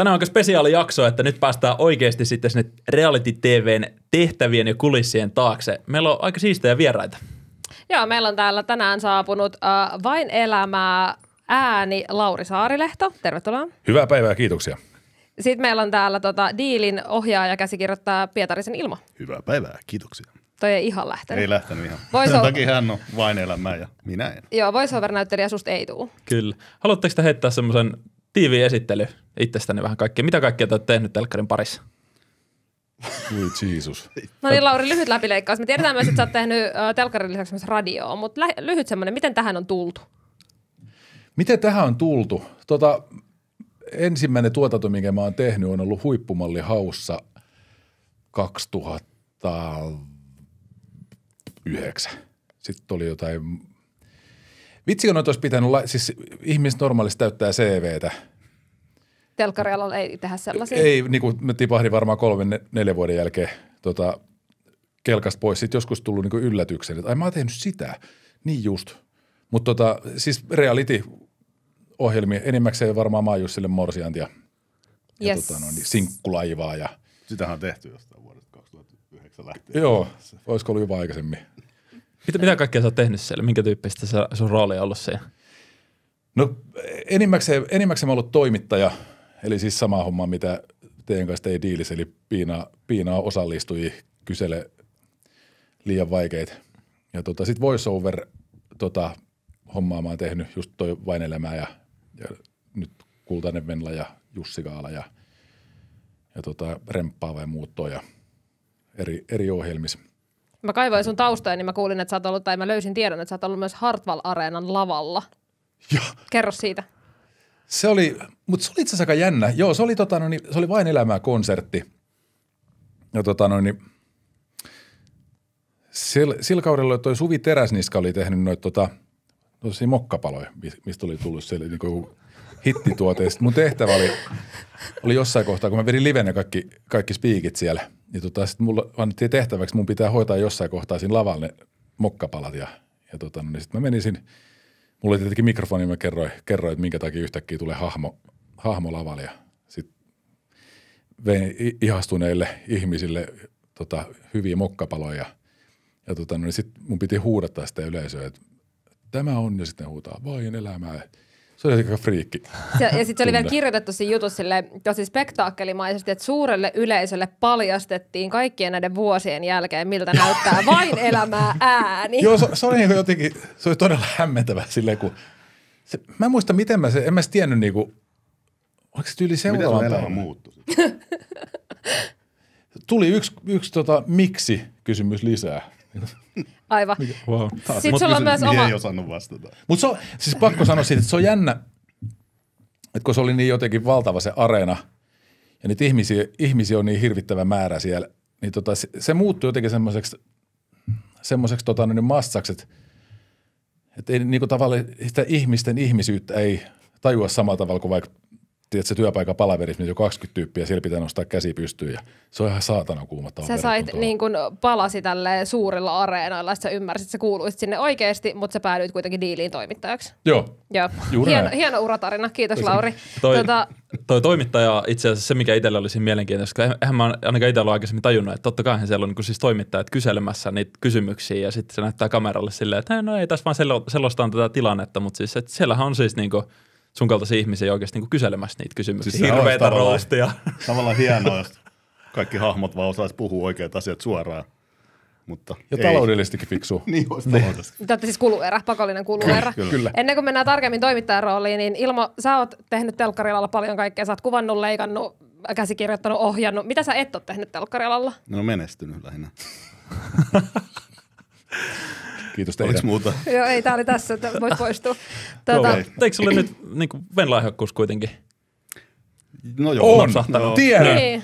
Tänään onko jakso, että nyt päästään oikeasti sitten sinne reality TVn tehtävien ja kulissien taakse. Meillä on aika siistejä vieraita. Joo, meillä on täällä tänään saapunut uh, Vain elämää ääni Lauri Saarilehto. Tervetuloa. Hyvää päivää, kiitoksia. Sitten meillä on täällä tota, Diilin ohjaaja käsikirjoittaja Pietarisen Ilmo. Hyvää päivää, kiitoksia. Toi ei ihan lähtenyt. Ei lähtenyt ihan. Voice Sen takia hän on vain elämää ja minä en. Joo, voiceover-näyttelijä susta ei tule. Kyllä. Haluatteko te heittää semmoisen tiivi esittely itsestäni vähän kaikkea. Mitä kaikkea te olette tehnyt telkkarin parissa? Voi Jeesus. No niin, Lauri, lyhyt läpileikkaus. Me tiedetään myös, että sä oot tehnyt telkkarin lisäksi myös radioa, mutta lyhyt semmoinen, miten tähän on tultu? Miten tähän on tultu? Tota, ensimmäinen tuotanto, minkä mä oon tehnyt, on ollut huippumalli haussa 2009. Sitten oli jotain Vitsikö noita olisi pitänyt, siis ihmiset normaalisti täyttää CVtä telkkarialalla ei tehdä sellaisia? Ei, niin kuin mä tipahdin varmaan kolmen, neljän vuoden jälkeen tota, kelkasta pois. Sitten joskus tullut niin yllätyksen, että ai mä oon tehnyt sitä. Niin just. Mutta tota, siis reality ohjelmia enimmäkseen varmaan mä oon sille morsiantia ja yes. tota, no, niin sinkkulaivaa. Ja... Sitähän on tehty jostain vuodesta 2009 lähtien. Joo, olisiko ollut jopa aikaisemmin. mitä, mitä kaikkea sä oot tehnyt siellä? Minkä tyyppistä sun rooli on ollut siellä? No enimmäkseen, enimmäkseen mä oon ollut toimittaja – Eli siis sama homma, mitä teidän kanssa ei diilis, eli piina, piinaa osallistui kysele liian vaikeita. Ja tota, sitten voiceover tota, hommaa mä oon tehnyt, just toi Vainelämä ja, ja nyt Kultainen Venla ja Jussi Kaala ja, ja tota, Remppaa vai muut ja eri, eri ohjelmissa. Mä kaivoin sun taustaa, niin mä kuulin, että sä oot ollut, tai mä löysin tiedon, että sä oot ollut myös Hartwall Areenan lavalla. Ja. Kerro siitä. Se oli, mutta se oli itse asiassa aika jännä. Joo, se oli, tota, no, niin, se oli vain elämää konsertti. Ja tota, no, niin, sillä, sillä kaudella toi Suvi Teräsniska oli tehnyt noita tota, tosi mokkapaloja, mistä oli tullut siellä niin kuin hittituote. Sitten mun tehtävä oli, oli jossain kohtaa, kun mä vedin livenä kaikki, kaikki spiikit siellä, niin tota, sitten mulla annettiin tehtäväksi, mun pitää hoitaa jossain kohtaa siinä lavalle mokkapalat ja, ja tota, niin sitten mä menisin – mulla oli tietenkin mikrofoni, mä kerroin, kerroin että minkä takia yhtäkkiä tulee hahmo, hahmo lavalle ja sitten vein ihastuneille ihmisille tota, hyviä mokkapaloja ja tota, no, niin sitten mun piti huudattaa sitä yleisöä, että tämä on ja sitten huutaa vain elämää – se oli aika friikki. Se, ja sitten se oli vielä kirjoitettu siinä jutussa sille, tosi spektaakkelimaisesti, että suurelle yleisölle paljastettiin kaikkien näiden vuosien jälkeen, miltä näyttää vain elämää ääni. Joo, se, se oli niin jotenkin, se oli todella hämmentävä sille, kun se, mä en muista, miten mä se, en mä se tiennyt kuin, niinku, oliko se tyyli seuraavan Miten elämä muuttui? Tuli yksi, yksi tota, miksi kysymys lisää. Aivan. Wow. Sitten Mut sulla on myös oma... ei osannut vastata. Mutta siis pakko sanoa siitä, että se on jännä, että kun se oli niin jotenkin valtava se areena, ja niitä ihmisiä, ihmisiä on niin hirvittävä määrä siellä, niin tota, se, se muuttui jotenkin semmoiseksi semmoiseksi tota, no niin massaksi, että, että ei, niin kuin tavallaan sitä ihmisten ihmisyyttä ei tajua samalla tavalla kuin vaikka tiedätkö, työpaikan palaverissa jo 20 tyyppiä, siellä pitää nostaa käsi pystyyn ja se on ihan saatana kuumattava. Sä sait niin kun palasi tälle suurilla areenoilla, että sä ymmärsit, että sä kuuluisit sinne oikeasti, mutta sä päädyit kuitenkin diiliin toimittajaksi. Joo. Joo. Juuri hieno, näin. hieno uratarina, kiitos Kyllä. Lauri. Toi, tuota... toi, toimittaja itse asiassa se, mikä itsellä olisi mielenkiintoista, koska eihän mä ainakaan itsellä aikaisemmin tajunnut, että totta kai siellä on niin siis toimittajat kyselemässä niitä kysymyksiä ja sitten se näyttää kameralle silleen, että no ei tässä vaan selostaa tätä tilannetta, mutta siis että siellähän on siis niin kuin – sun kaltaisia ihmisiä oikeasti niin kyselemässä niitä kysymyksiä. Siis Hirveitä roostia. Tavallaan hienoa, jos kaikki hahmot vaan osaisi puhua oikeat asiat suoraan. Mutta ja ei. taloudellistikin fiksu. niin, olisi niin. Tätä Te siis kuluerä, pakollinen kuluerä. Kyllä, kyllä. Ennen kuin mennään tarkemmin toimittajan rooliin, niin Ilmo, sä oot tehnyt telkkarilalla paljon kaikkea. Sä oot kuvannut, leikannut, käsikirjoittanut, ohjannut. Mitä sä et ole tehnyt telkkarilalla? No menestynyt lähinnä. Kiitos teille. Oliko muuta? Joo, ei, tämä oli tässä, että voit poistua. Tuota, No, Eikö sulle nyt niin venlaihokkuus kuitenkin? No joo. On, no. no. tiedän. Niin.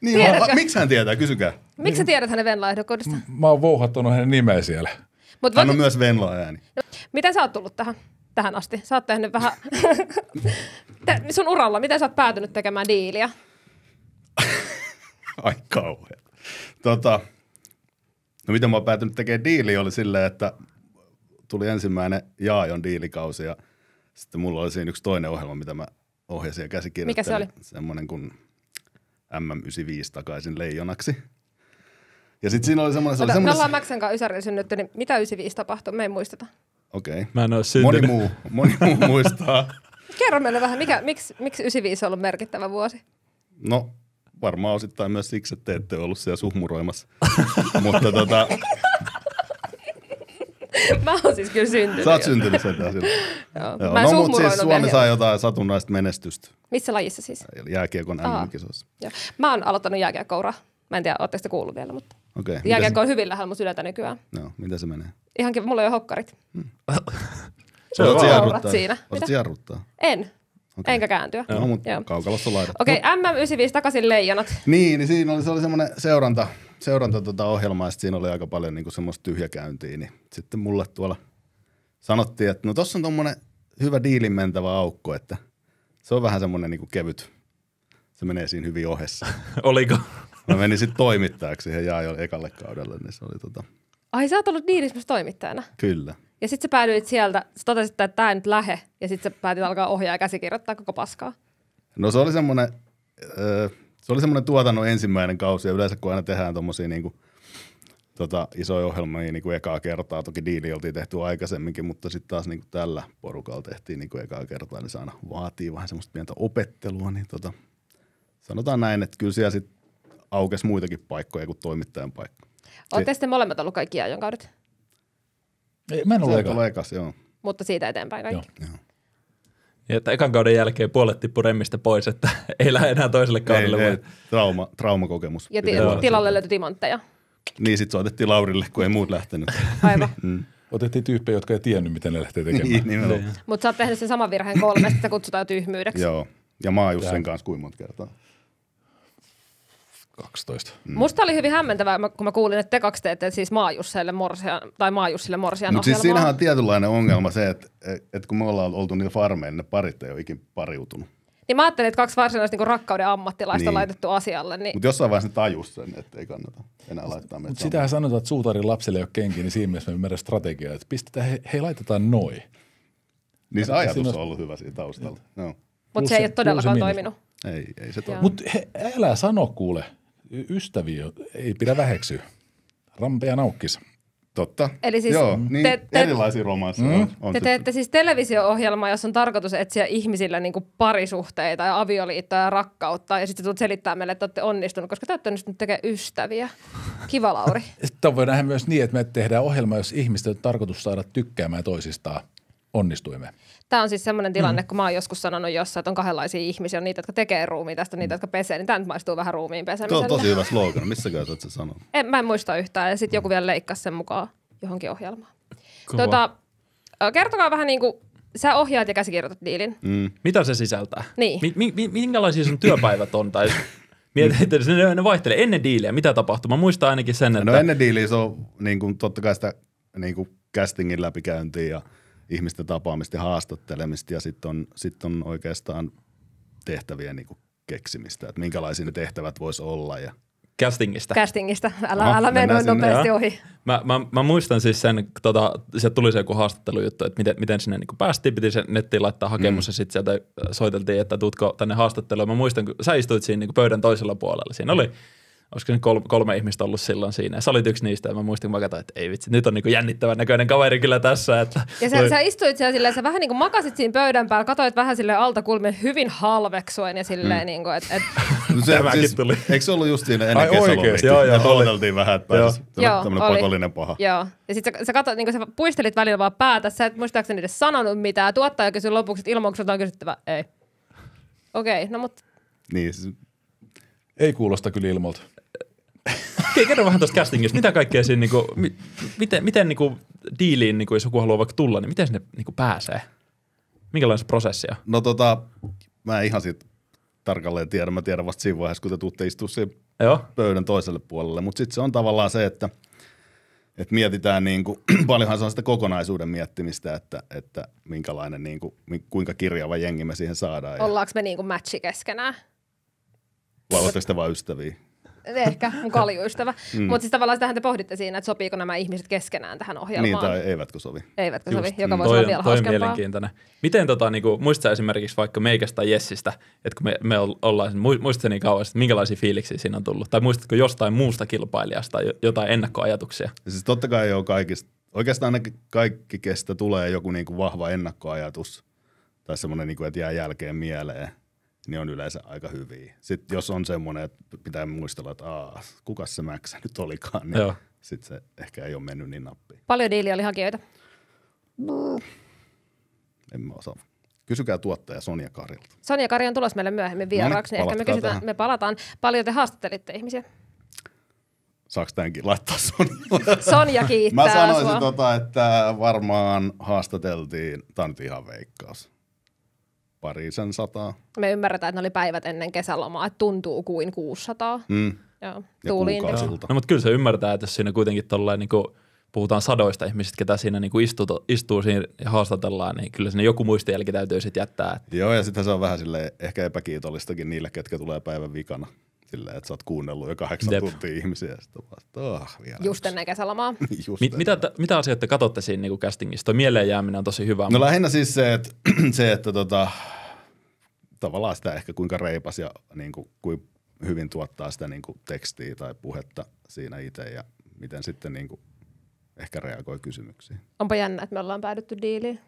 Niin, niin Tiedätkö? miksi hän tietää? Kysykää. Miksi sä tiedät hänen venlaihokkuudesta? M- mä oon vouhattunut hänen nimeä siellä. Mut hän on vaat... myös venla ääni. No, miten sä oot tullut tähän, tähän asti? Sä oot tehnyt vähän... Te, sun uralla, miten sä oot päätynyt tekemään diiliä? Ai kauhean. Tota, No mitä mä oon päätynyt tekemään diili oli silleen, että tuli ensimmäinen Jaajon diilikausi ja sitten mulla oli siinä yksi toinen ohjelma, mitä mä ohjasin ja käsikirjoittelin. Mikä se oli? Semmoinen kuin MM95 takaisin leijonaksi. Ja sitten siinä oli semmoinen... Se oli semmoinen... Me ollaan Maxen kanssa Ysärin synnytty, niin mitä 95 tapahtui? Me ei muisteta. Okei. Okay. Mä en ole syntynyt. Moni muu, moni muu muistaa. Kerro meille vähän, mikä, miksi, miksi 95 on ollut merkittävä vuosi? No, varmaan osittain myös siksi, että te ette ollut siellä suhmuroimassa. Mutta tota... Mä oon siis kyllä syntynyt. Sä oot syntynyt sentään silloin. Joo. Joo. Mä no mut siis Suomi saa jotain satunnaista menestystä. Missä lajissa siis? Jääkiekon mm Mä oon aloittanut jääkiekkouraa. Mä en tiedä, ootteko te kuullut vielä, mutta okay. jääkiekko on hyvin lähellä mun sydäntä nykyään. Joo, mitä se menee? Ihankin, mulla on jo hokkarit. Hmm. se on jarruttaa. siinä. jarruttaa? En. Okay. Enkä kääntyä. No, Joo, no, mutta kaukalossa laidat. Okei, okay, MM95 takaisin leijonat. Niin, niin siinä oli, se oli semmoinen seuranta, seuranta tota ohjelmaa, ja siinä oli aika paljon niin semmoista tyhjäkäyntiä, niin sitten mulle tuolla sanottiin, että no tossa on tommonen hyvä diilin mentävä aukko, että se on vähän semmoinen niin kevyt, se menee siinä hyvin ohessa. Oliko? Mä menin sitten toimittajaksi siihen jaa ekalle kaudelle, niin se oli tota, Ai sä oot ollut niin esimerkiksi toimittajana? Kyllä. Ja sitten sä päädyit sieltä, sä totesit, että tämä nyt lähe, ja sitten sä päätit alkaa ohjaa ja käsikirjoittaa koko paskaa. No se oli semmoinen, öö, se oli semmoinen tuotannon ensimmäinen kausi, ja yleensä kun aina tehdään tommosia niinku, tota, isoja ohjelmia niinku ekaa kertaa, toki diili oltiin tehty aikaisemminkin, mutta sitten taas niinku tällä porukalla tehtiin niinku ekaa kertaa, niin se aina vaatii vähän semmoista pientä opettelua, niin tota, sanotaan näin, että kyllä siellä sitten aukesi muitakin paikkoja kuin toimittajan paikka Olette sitten molemmat ollut kaikki kaudet? Ei, mä en ollut eka. ekas, joo. Mutta siitä eteenpäin kaikki? Joo. joo. Ja niin, että ekan kauden jälkeen puolet tippu remmistä pois, että ei lähde enää toiselle kaudelle. Ei, ei. Trauma, traumakokemus. Ja ti- tilalle löytyi timantteja. Niin, sitten soitettiin Laurille, kun ei muut lähtenyt. Aivan. mm. Otettiin tyyppejä, jotka ei tiennyt, miten ne lähtee tekemään. niin, Mutta sä oot tehnyt sen saman virheen kolmesta, että kutsutaan tyhmyydeksi. Joo, ja mä oon just sen kanssa kuin monta kertaa. 12. Mm. Musta oli hyvin hämmentävää, kun mä kuulin, että te kaksi teette siis maajusseille morsian, tai maajussille morsian Mutta siis siinähän on tietynlainen ongelma se, että et kun me ollaan oltu niillä farmeilla, niin ne parit ei ole ikin pariutunut. Niin mä ajattelin, että kaksi varsinaista niin rakkauden ammattilaista niin. laitettu asialle. Niin... Mutta jossain vaiheessa ne tajus sen, että ei kannata enää laittaa meitä. Mutta sitähän sanotaan, että suutarin lapselle ei ole kenki, niin siinä mielessä me ymmärrän strategiaa, että pistetään, hei, hei laitetaan noin. Niin se ajatus on ollut hyvä siinä taustalla. No. Mutta se, ei ole todellakaan toiminut. Ei, ei se toimi. Mutta älä sano kuule – ystäviä ei pidä väheksyä. Rampea naukkis. Totta. Eli siis Joo, niin te, te, erilaisia romansseja mm. on. Te teette siis televisio-ohjelmaa, jossa on tarkoitus etsiä ihmisillä niinku parisuhteita ja avioliittoa ja rakkautta. Ja sitten tulet selittää meille, että olette onnistunut, koska te olette onnistunut tekemään ystäviä. Kiva, Lauri. Tämä voi nähdä myös niin, että me tehdään ohjelma, jos ihmisten on tarkoitus saada tykkäämään toisistaan. Onnistuimme. Tämä on siis semmoinen tilanne, mm. kun mä oon joskus sanonut jossain, että on kahdenlaisia ihmisiä, on niitä, jotka tekee ruumiin tästä, niitä, jotka pesee, niin tämä nyt maistuu vähän ruumiin pesemiselle. Tuo on tosi hyvä slogan, missä sä sanoa? En, mä en muista yhtään, ja sitten joku mm. vielä leikkasi sen mukaan johonkin ohjelmaan. Tota, kertokaa vähän niin kuin sä ohjaat ja käsikirjoitat diilin. Mm. Mitä se sisältää? Niin. Mi- mi- minkälaisia sun työpäivät on? Tai Mietin, että ne vaihtelee ennen diiliä. Mitä tapahtuu? Mä muistan ainakin sen, no että... No ennen diiliä se on niin kuin, totta kai sitä niin kuin castingin läpikäyntiä ja – ihmisten tapaamista ja haastattelemista ja sitten on, sit on oikeastaan tehtäviä niin kuin keksimistä, että minkälaisia ne tehtävät voisi olla ja – Castingista. Castingista. Älä, no, älä mennä nopeasti ohi. Mä, mä, mä, muistan siis sen, tota, se tuli se joku haastattelujuttu, että miten, miten sinne niin päästiin, piti se nettiin laittaa hakemus mm. ja sitten sieltä soiteltiin, että tuutko tänne haastatteluun. Mä muistan, kun sä istuit siinä niin pöydän toisella puolella. Siinä mm. oli olisiko se kolme, kolme ihmistä ollut silloin siinä. sä olit yksi niistä ja mä muistin, kun mä katsoin, että ei vitsi, nyt on niin jännittävän näköinen kaveri kyllä tässä. Että, ja sä, sä istuit siellä silleen, sä vähän niin kuin makasit siinä pöydän päällä, katsoit vähän sille kulmien hyvin halveksuen ja silleen mm. niin kuin, että... Et... no se, Tämäkin siis, tuli. Eikö se ollut just siinä ennen Ai oikeesti, joo, joo, oli. vähän, että joo. joo tämmöinen oli. pakollinen paha. Joo. Ja sit sä, sä, katsoit, niin kuin sä puistelit välillä vaan päätä, sä et muistaakseni edes sanonut mitään. Tuottaja kysyi lopuksi, että ilmoitukselta on kysyttävä, ei. Okei, okay, no mut... Niin, siis... Ei kuulosta kyllä ilmolta. Kerro vähän tuosta castingista. Mitä kaikkea siinä, niin kuin, miten, miten niin kuin, diiliin, niin kuin, jos joku haluaa vaikka tulla, niin miten sinne niin kuin, pääsee? Minkälainen se prosessi on? No tota, mä ihan siitä tarkalleen tiedä. Mä tiedän vasta siinä vaiheessa, kun te tuutte istua Joo. pöydän toiselle puolelle. Mutta sitten se on tavallaan se, että et mietitään, niin kuin, paljonhan se on sitä kokonaisuuden miettimistä, että, että minkälainen, niin kuin, kuinka kirjava jengi me siihen saadaan. Ollaanko me niin kuin matchi keskenään? Vai oletteko te vain ystäviä? ehkä mun kaljuystävä. mm. Mutta siis tavallaan sitähän te pohditte siinä, että sopiiko nämä ihmiset keskenään tähän ohjelmaan. Niin, tai eivätkö sovi. Eivätkö Just. sovi, joka mm. voisi olla vielä toi hauskempaa. mielenkiintoinen. Miten tota, niinku, muistaa esimerkiksi vaikka meikästä tai Jessistä, että kun me, me ollaan, muistatko niin kauan, että minkälaisia fiiliksiä siinä on tullut? Tai muistatko jostain muusta kilpailijasta jotain ennakkoajatuksia? Siis totta kai jo kaikista, oikeastaan ne kaikki, kestä tulee joku niinku vahva ennakkoajatus tai semmoinen, niinku, että jää jälkeen mieleen – niin on yleensä aika hyviä. Sitten jos on semmoinen, että pitää muistella, että aa, kuka se Mäksä nyt olikaan, niin sitten se ehkä ei ole mennyt niin nappiin. Paljon diili oli hakijoita? Mm. en mä osaa. Kysykää tuottaja Sonja Karilta. Sonja Kari on tulos meille myöhemmin vieraaksi, no niin, ehkä me, kysytään, me palataan. Paljon te haastattelitte ihmisiä? Saako tämänkin laittaa Sonjalle? Sonja kiittää Mä sanoisin, sua. tota, että varmaan haastateltiin, tämä on nyt ihan veikkaus, parisen sataa. Me ymmärretään, että ne oli päivät ennen kesälomaa, että tuntuu kuin 600. Mm. Joo, ja No mutta kyllä se ymmärtää, että jos siinä kuitenkin tolleen niin kuin puhutaan sadoista ihmisistä, ketä siinä niin istuu, istuu siinä ja haastatellaan, niin kyllä sinne joku muistijälki täytyy sitten jättää. Että... Joo, ja sitten se on vähän silleen, ehkä epäkiitollistakin niille, ketkä tulee päivän vikana. Sillä että sä oot kuunnellut jo kahdeksan Jep. tuntia ihmisiä ja sitten vaan, oh, vielä. Just ennen kesälomaa. Just Mi- mitä, t- mitä asioita katsotte siinä niin castingissa? Tuo mieleen jääminen on tosi hyvä. No mutta... lähinnä siis se, että, se, että tota, tavallaan sitä ehkä kuinka reipas ja niin kuin, kuin hyvin tuottaa sitä niin kuin tekstiä tai puhetta siinä itse ja miten sitten niin kuin, ehkä reagoi kysymyksiin. Onpa jännä, että me ollaan päädytty diiliin.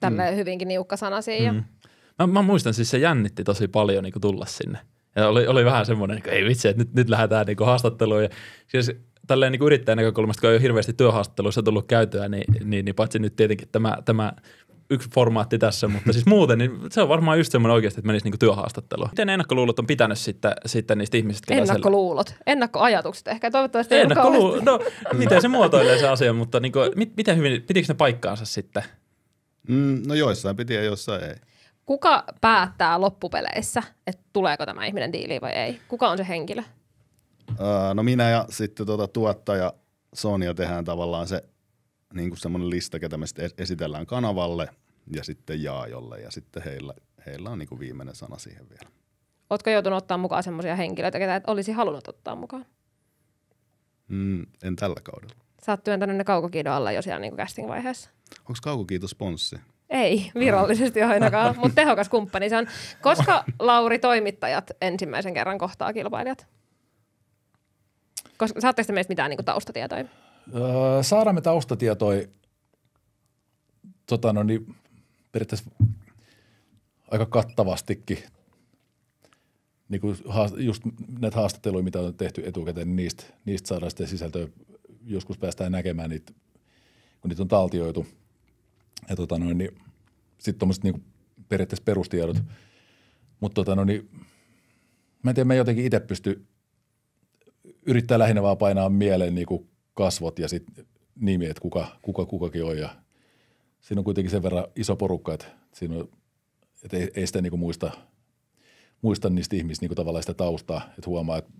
Tällä mm. hyvinkin siinä. Mm. Mä, mä muistan siis se jännitti tosi paljon niin kuin tulla sinne. Ja oli, oli vähän semmoinen, että ei vitsi, että nyt, nyt lähdetään niin kuin haastatteluun. Ja siis tälleen niin kuin yrittäjän näkökulmasta, kun ei ole hirveästi työhaastatteluissa tullut käytyä, niin, niin, niin paitsi nyt tietenkin tämä, tämä yksi formaatti tässä, mutta siis muuten niin se on varmaan just semmoinen oikeasti, että menisi niin työhaastattelua. Miten ennakkoluulot on pitänyt sitten, sitten niistä ihmisistä? Ennakkoluulot, siellä? ennakkoajatukset ehkä, toivottavasti ei no miten se muotoilee se asia, mutta kuin, niinku, mit, miten hyvin, pitikö ne paikkaansa sitten? Mm, no joissain piti ja joissain ei. Kuka päättää loppupeleissä, että tuleeko tämä ihminen diiliin vai ei? Kuka on se henkilö? Öö, no minä ja sitten tuota tuottaja Sonia tehdään tavallaan se niin kuin semmoinen lista, ketä me esitellään kanavalle ja sitten Jaajolle ja sitten heillä, heillä on niinku viimeinen sana siihen vielä. Oletko joutunut ottaa mukaan semmoisia henkilöitä, ketä et olisi halunnut ottaa mukaan? Mm, en tällä kaudella. Sä oot työntänyt ne kaukokiidon alla jo siellä niinku casting-vaiheessa. Onko kaukokiito sponssi? Ei, virallisesti ainakaan, mutta tehokas kumppani se on. Koska Lauri toimittajat ensimmäisen kerran kohtaa kilpailijat? Koska, saatteko te meistä mitään niinku taustatietoja? Öö, saadaan me taustatietoja tota no niin, periaatteessa aika kattavastikin niin kuin just näitä haastatteluja, mitä on tehty etukäteen, niin niistä, niistä saadaan sitten sisältöä. Joskus päästään näkemään niitä, kun niitä on taltioitu. Ja tota noin, niin sitten tuommoiset niin periaatteessa perustiedot. Mutta tota noin, niin mä en tiedä, mä jotenkin itse pysty yrittää lähinnä vaan painaa mieleen niin kuin kasvot ja sitten nimi, että kuka, kuka kukakin on ja siinä on kuitenkin sen verran iso porukka, että, siinä on, että ei, ei sitä niin kuin muista, muista niistä ihmistä niin tavallaan sitä taustaa, että huomaa, että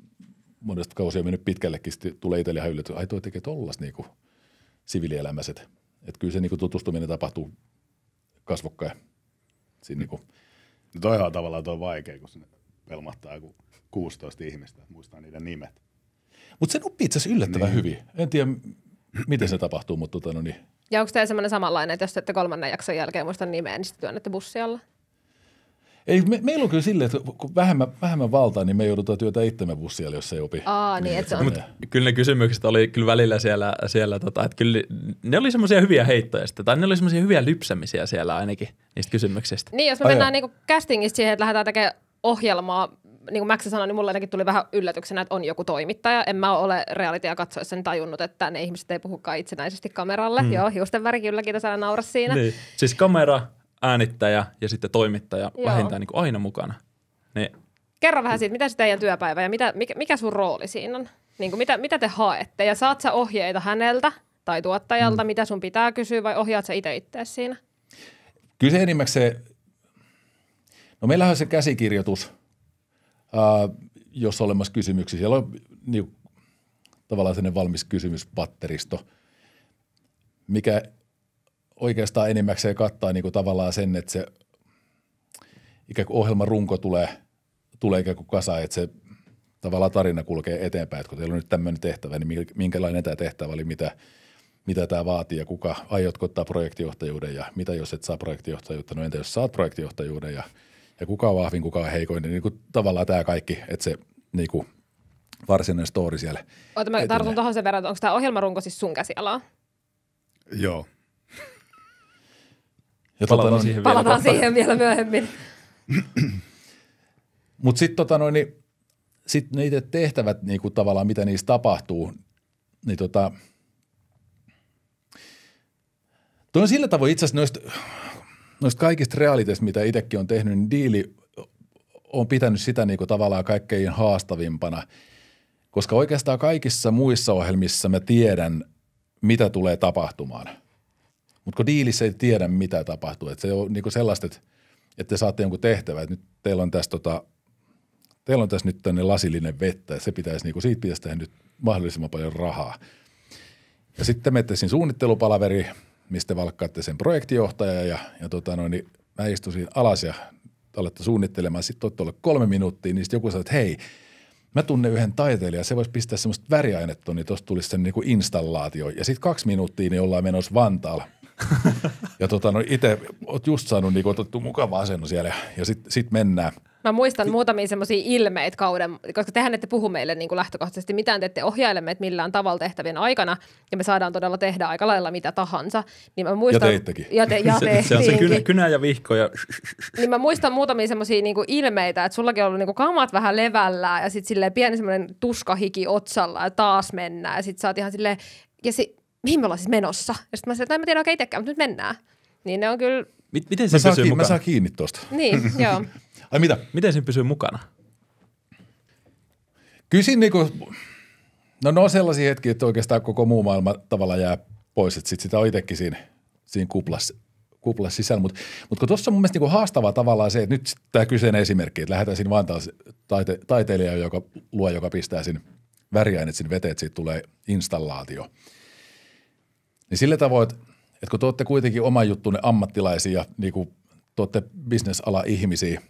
monesta kausia on mennyt pitkällekin, sitten tulee itselle ihan yllätys, ai toi tekee tollas niin kuin siviilielämäiset. Että kyllä se niin kuin tutustuminen tapahtuu kasvokkain. Siinä niin kuin. No toihan on tavallaan toi vaikea, kun sinne pelmahtaa joku 16 ihmistä, muistaa niiden nimet. Mutta sen oppii itse asiassa yllättävän niin. hyvin. En tiedä, miten se tapahtuu, mutta tota, no niin. Ja onko tämä semmoinen samanlainen, että jos te ette kolmannen jakson jälkeen muista nimeä, niin sitten työnnätte bussialla? Ei, me, meillä on kyllä silleen, että kun vähemmän, vähemmän valtaa, niin me joudutaan työtä itsemme bussialle, jos ei opi. Aa, niin, niin että se on. Mut, kyllä ne kysymykset oli kyllä välillä siellä, siellä tota, että kyllä ne oli semmoisia hyviä heittoja sitten, tai ne oli semmoisia hyviä lypsämisiä siellä ainakin niistä kysymyksistä. Niin, jos me Ai mennään niinku castingista siihen, että lähdetään tekemään ohjelmaa niin kuin Maxi sanoi, niin mulle ainakin tuli vähän yllätyksenä, että on joku toimittaja. En mä ole realitia katsoessa tajunnut, että ne ihmiset ei puhukaan itsenäisesti kameralle. Mm. Joo, hiusten väri kylläkin tässä naura siinä. Niin. Siis kamera, äänittäjä ja sitten toimittaja Joo. vähintään niin kuin aina mukana. Ne... Kerro vähän siitä, mitä se teidän työpäivä ja mitä, mikä, mikä sun rooli siinä on? Niin kuin mitä, mitä te haette ja saat sä ohjeita häneltä tai tuottajalta, mm. mitä sun pitää kysyä vai ohjaat sä itse itseäsi siinä? Kyllä se enimmäkseen, no meillähän on se käsikirjoitus – jos olemassa kysymyksiä. Siellä on niin, tavallaan sellainen valmis kysymyspatteristo, mikä oikeastaan enimmäkseen kattaa niin kuin tavallaan sen, että se ikään kuin ohjelman runko tulee, tulee ikään kuin kasaan, että se tavallaan tarina kulkee eteenpäin, että kun teillä on nyt tämmöinen tehtävä, niin minkälainen tämä tehtävä oli, mitä, mitä tämä vaatii ja kuka, aiotko ottaa projektijohtajuuden ja mitä jos et saa projektijohtajuutta, no entä jos saat projektijohtajuuden ja – ja kuka on vahvin, kuka on heikoin, niin, niin kuin tavallaan tämä kaikki, että se niin kuin varsinainen story siellä. Oota, mä tartun tuohon sen verran, että onko tämä ohjelmarunko siis sun käsialaa? Joo. ja tota palataan tota, siihen, palataan vielä, siihen vielä myöhemmin. Mutta sitten tota noin, niin, sit niitä tehtävät niin kuin tavallaan, mitä niissä tapahtuu, niin tota, Tuo on sillä tavoin itse asiassa noista noista kaikista realiteista, mitä itsekin on tehnyt, niin diili on pitänyt sitä niin kuin tavallaan kaikkein haastavimpana, koska oikeastaan kaikissa muissa ohjelmissa mä tiedän, mitä tulee tapahtumaan. Mutta kun diilissä ei tiedä, mitä tapahtuu. Et se on niin kuin sellaista, että, että te saatte jonkun tehtävän, että nyt teillä on tässä tota, teillä on tässä nyt tänne lasillinen vettä, se pitäisi, niin kuin siitä pitäisi tehdä nyt mahdollisimman paljon rahaa. Ja sitten menette siinä suunnittelupalaveri, mistä valkkaatte sen projektijohtaja ja, ja tota noin, niin mä istusin alas ja alatte suunnittelemaan. Sitten olette olleet kolme minuuttia, niin sitten joku sanoi, että hei, mä tunnen yhden taiteilijan, se voisi pistää semmoista väriainetta, niin tuosta tulisi sen niin kuin installaatio. Ja sitten kaksi minuuttia, niin ollaan menossa Vantaalla. ja tota, no itse oot just saanut niin otettu mukava asennus siellä ja, ja sitten sit mennään – Mä muistan muutamia semmoisia ilmeitä kauden, koska tehän ette puhu meille niin kuin lähtökohtaisesti mitään, te ette ohjaile meitä millään tavalla tehtävien aikana, ja me saadaan todella tehdä aika lailla mitä tahansa. Niin mä muistan, ja teittekin. Ja, te, ja se, se on se kynä, kynä ja vihko. Ja... Niin mä muistan muutamia semmoisia niin ilmeitä, että sullakin on ollut niin kuin kamat vähän levällään, ja sitten silleen pieni semmoinen tuskahiki otsalla, ja taas mennään, ja sitten sä oot ihan silleen, ja si, mihin me ollaan siis menossa? Ja sitten mä sanoin, no että mä tiedän oikein itsekään, mutta nyt mennään. Niin ne on kyllä... Miten se mä, saa kiinni, mä saan kiinni tuosta. Niin, joo. Ai mitä? Miten siinä pysyy mukana? Kysin niinku, no ne on sellaisia hetkiä, että oikeastaan koko muu maailma tavallaan jää pois, että sit sitä on itsekin siinä, siinä kuplassa kuplassa sisällä. Mutta mut kun tuossa on mun mielestä niinku haastavaa tavallaan se, että nyt tämä kyseinen esimerkki, että lähdetään sinne Vantaan taite, taiteilija, joka luo, joka pistää sinne väriainet sinne veteen, että siitä tulee installaatio. Niin sillä tavoin, että, että kun te olette kuitenkin oman juttunne ammattilaisia, niin kuin te olette bisnesala ihmisiä,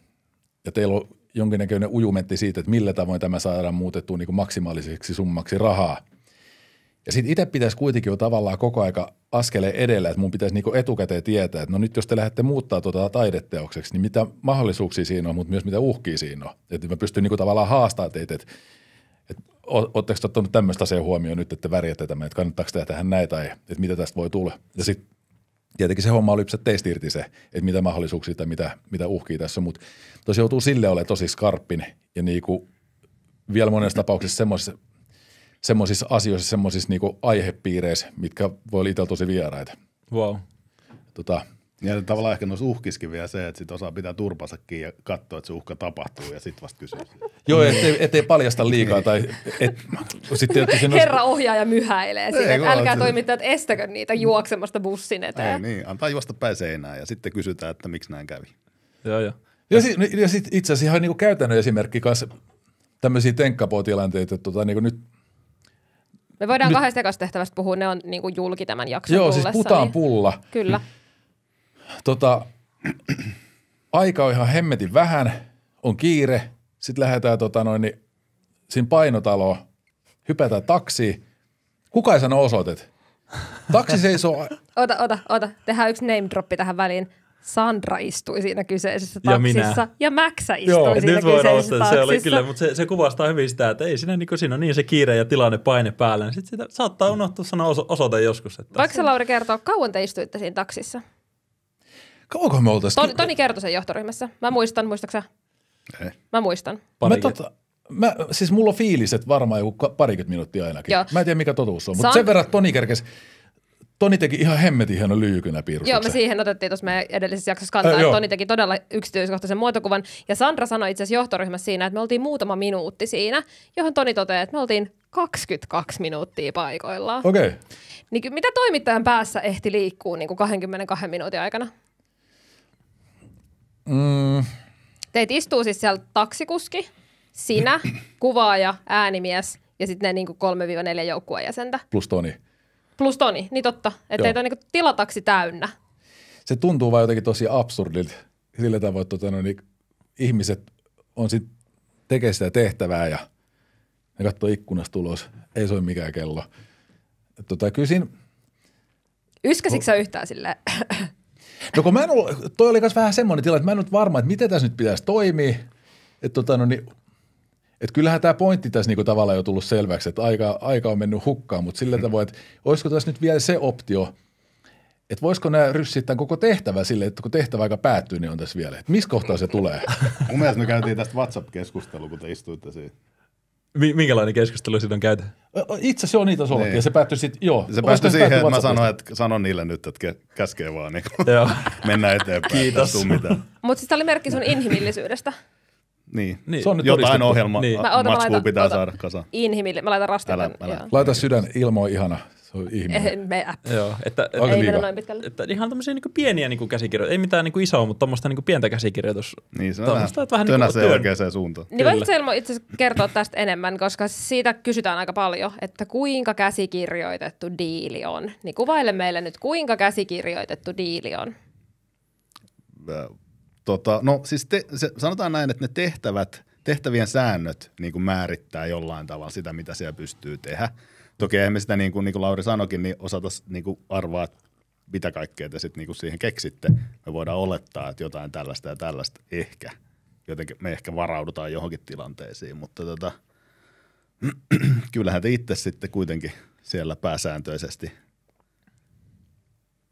ja teillä on jonkinnäköinen ujumentti siitä, että millä tavoin tämä saadaan muutettua niin maksimaaliseksi summaksi rahaa. Ja sitten itse pitäisi kuitenkin jo tavallaan koko aika askeleen edellä, että mun pitäisi niin etukäteen tietää, että no nyt jos te lähdette muuttaa tuota taideteokseksi, niin mitä mahdollisuuksia siinä on, mutta myös mitä uhkia siinä on. Että mä pystyn niin tavallaan haastamaan teitä, että, että oletteko ottanut tämmöistä asiaa huomioon nyt, että värjätte tämän, että kannattaako tehdä tähän näin tai että mitä tästä voi tulla. Ja sitten tietenkin se homma oli se teistä irti se, että mitä mahdollisuuksia tai mitä, mitä uhkia tässä on, mutta tosi joutuu sille olemaan tosi skarppin ja niinku vielä monessa tapauksessa semmoisissa semmoisissa asioissa, semmoisissa niinku aihepiireissä, mitkä voi olla itsellä tosi vieraita. Wow. Tota, niin ja tavallaan ehkä noissa uhkiskin vielä se, että sit osaa pitää turpansakin ja katsoa, että se uhka tapahtuu ja sitten vasta kysyä. Joo, ettei, ettei paljasta liikaa. tai et, sit tietysti Herra ohjaaja myhäilee sinne, että älkää se... toimittajat estäkö niitä juoksemasta bussin eteen. Ei niin, antaa juosta päin seinään ja sitten kysytään, että miksi näin kävi. Joo, joo. Ja, sit, no, ja sit itse asiassa ihan niinku käytännön esimerkki kanssa tämmöisiä tenkkapootilanteita, että tota, niinku nyt me voidaan nyt... kahdesta ekasta tehtävästä puhua, ne on niinku julki tämän jakson Joo, pullessa, siis putaan niin... pulla. Kyllä tota, aika on ihan hemmetin vähän, on kiire, sitten lähdetään tota noin, niin, siinä painotaloon, hypätään taksiin. Kuka ei sano osoitet? Taksi seisoo... ota, ota, ota. Tehdään yksi name droppi tähän väliin. Sandra istui siinä kyseisessä taksissa. Ja minä. Ja Mäksä istui Joo. siinä Nyt kyseisessä ottaa, taksissa. Se oli kyllä, mutta se, se kuvastaa hyvin sitä, että ei siinä, niin siinä on niin se kiire ja tilanne paine päällä. Niin sitten saattaa unohtua sanoa osoite joskus. Että Voiko se Lauri kertoo kauan te istuitte siinä taksissa? Kauanko me oltaisiin? Toni, Toni sen johtoryhmässä. Mä muistan, muistaksä? Ei. Mä muistan. Mä tota, Mä, siis mulla on fiilis, että varmaan joku parikymmentä minuuttia ainakin. Joo. Mä en tiedä, mikä totuus on, mutta sen verran Toni kerkes Toni teki ihan hemmetin hienon lyykynä piirustuksen. Joo, me siihen otettiin tuossa meidän edellisessä jaksossa kantaa, äh, että Toni teki todella yksityiskohtaisen muotokuvan. Ja Sandra sanoi itse asiassa johtoryhmässä siinä, että me oltiin muutama minuutti siinä, johon Toni toteaa, että me oltiin 22 minuuttia paikoillaan. Okei. Okay. Niin, mitä toimittajan päässä ehti liikkuu niin kuin 22 minuutin aikana? Mm. Teitä istuu siis siellä taksikuski, sinä, kuvaaja, äänimies ja sitten ne niinku 3-4 joukkueen jäsentä. Plus Toni. Plus Toni, niin totta. Että teitä on niinku tilataksi täynnä. Se tuntuu vaan jotenkin tosi absurdilta. Sillä tavoin, tota, no, niin ihmiset on sit tekee sitä tehtävää ja ne katsoo ikkunasta ulos. Ei soi mikään kello. Tota, kysin Yskäsitkö sä yhtään silleen? No kun mä en ollut, toi oli myös vähän semmoinen tilanne, että mä en ole varma, että miten tässä nyt pitäisi toimia. Että tota, no niin, et kyllähän tämä pointti tässä niinku tavallaan jo tullut selväksi, että aika, aika on mennyt hukkaan, mutta sillä tavoin, että olisiko tässä nyt vielä se optio, että voisiko nämä tämän koko tehtävä sille, että kun tehtävä aika päättyy, niin on tässä vielä. Että missä kohtaa se tulee? Mun mielestä me käytiin tästä WhatsApp-keskustelua, kun te istuitte siinä. Minkälainen keskustelu siitä on käyty? Itse se on niitä sulla, niin. ja se päättyi sitten, joo. Se päättyi siihen, että mä sanoin, että sanon niille nyt, että käskee vaan, niin joo. mennään eteenpäin. Kiitos. Mutta siis tämä oli merkki sun inhimillisyydestä. Niin. niin. Se on nyt Jotain ohjelmaa. ohjelma, niin. matskua pitää Ota. saada kasaan. Inhimille, mä laitan rastin. Älä, älä. Laita sydän ilmoa ihana. Se ihminen. me Joo, että, ei mennä noin pitkälle. Että ihan tämmöisiä niin pieniä niin käsikirjoituksia, ei mitään niin isoa, mutta tuommoista niin pientä käsikirjoitus. Niin se on vähän, että vähän niin työn... se suuntaan. Niin voisitko Selmo itse asiassa kertoa tästä enemmän, koska siitä kysytään aika paljon, että kuinka käsikirjoitettu diili on. Niin kuvaile meille nyt, kuinka käsikirjoitettu diili on. Tota, no siis te, se, sanotaan näin, että ne tehtävät, tehtävien säännöt niin kuin määrittää jollain tavalla sitä, mitä siellä pystyy tehdä – Toki eihän me sitä, niin kuin, niin kuin Lauri sanoikin, niin osata niin kuin arvaa, mitä kaikkea te sitten niin siihen keksitte. Me voidaan olettaa, että jotain tällaista ja tällaista ehkä. Jotenkin me ehkä varaudutaan johonkin tilanteisiin, mutta tota, kyllähän te itse sitten kuitenkin siellä pääsääntöisesti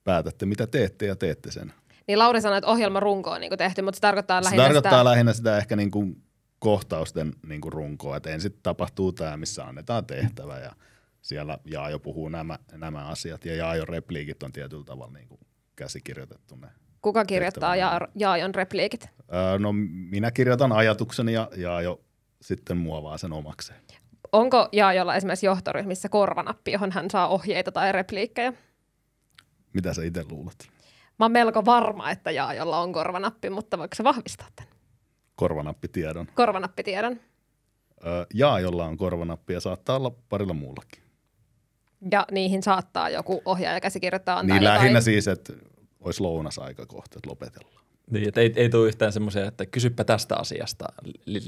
päätätte, mitä teette ja teette sen. Niin Lauri sanoi, että ohjelma runko on niin tehty, mutta se tarkoittaa se tarkoittaa sitä... lähinnä sitä ehkä niin kuin kohtausten niin kuin runkoa, että ensin tapahtuu tämä, missä annetaan tehtävä ja – siellä Jaajo puhuu nämä, nämä asiat ja Jaajon repliikit on tietyllä tavalla niin kuin käsikirjoitettu ne. Kuka kirjoittaa ja, Jaajon repliikit? Öö, no minä kirjoitan ajatukseni ja Jaajo sitten muovaa sen omakseen. Onko Jaajolla esimerkiksi johtoryhmissä korvanappi, johon hän saa ohjeita tai repliikkejä? Mitä sä itse luulet? Mä oon melko varma, että Jaajolla on korvanappi, mutta voiko se vahvistaa tämän? Korvanappitiedon. Korvanappitiedon. Öö, Jaajolla on korvanappi ja saattaa olla parilla muullakin ja niihin saattaa joku ohjaaja käsikirjoittaa antaa Niin lähinnä siis, että olisi lounasaika kohta, että lopetellaan. Niin, että ei, ei tule yhtään semmoisia, että kysyppä tästä asiasta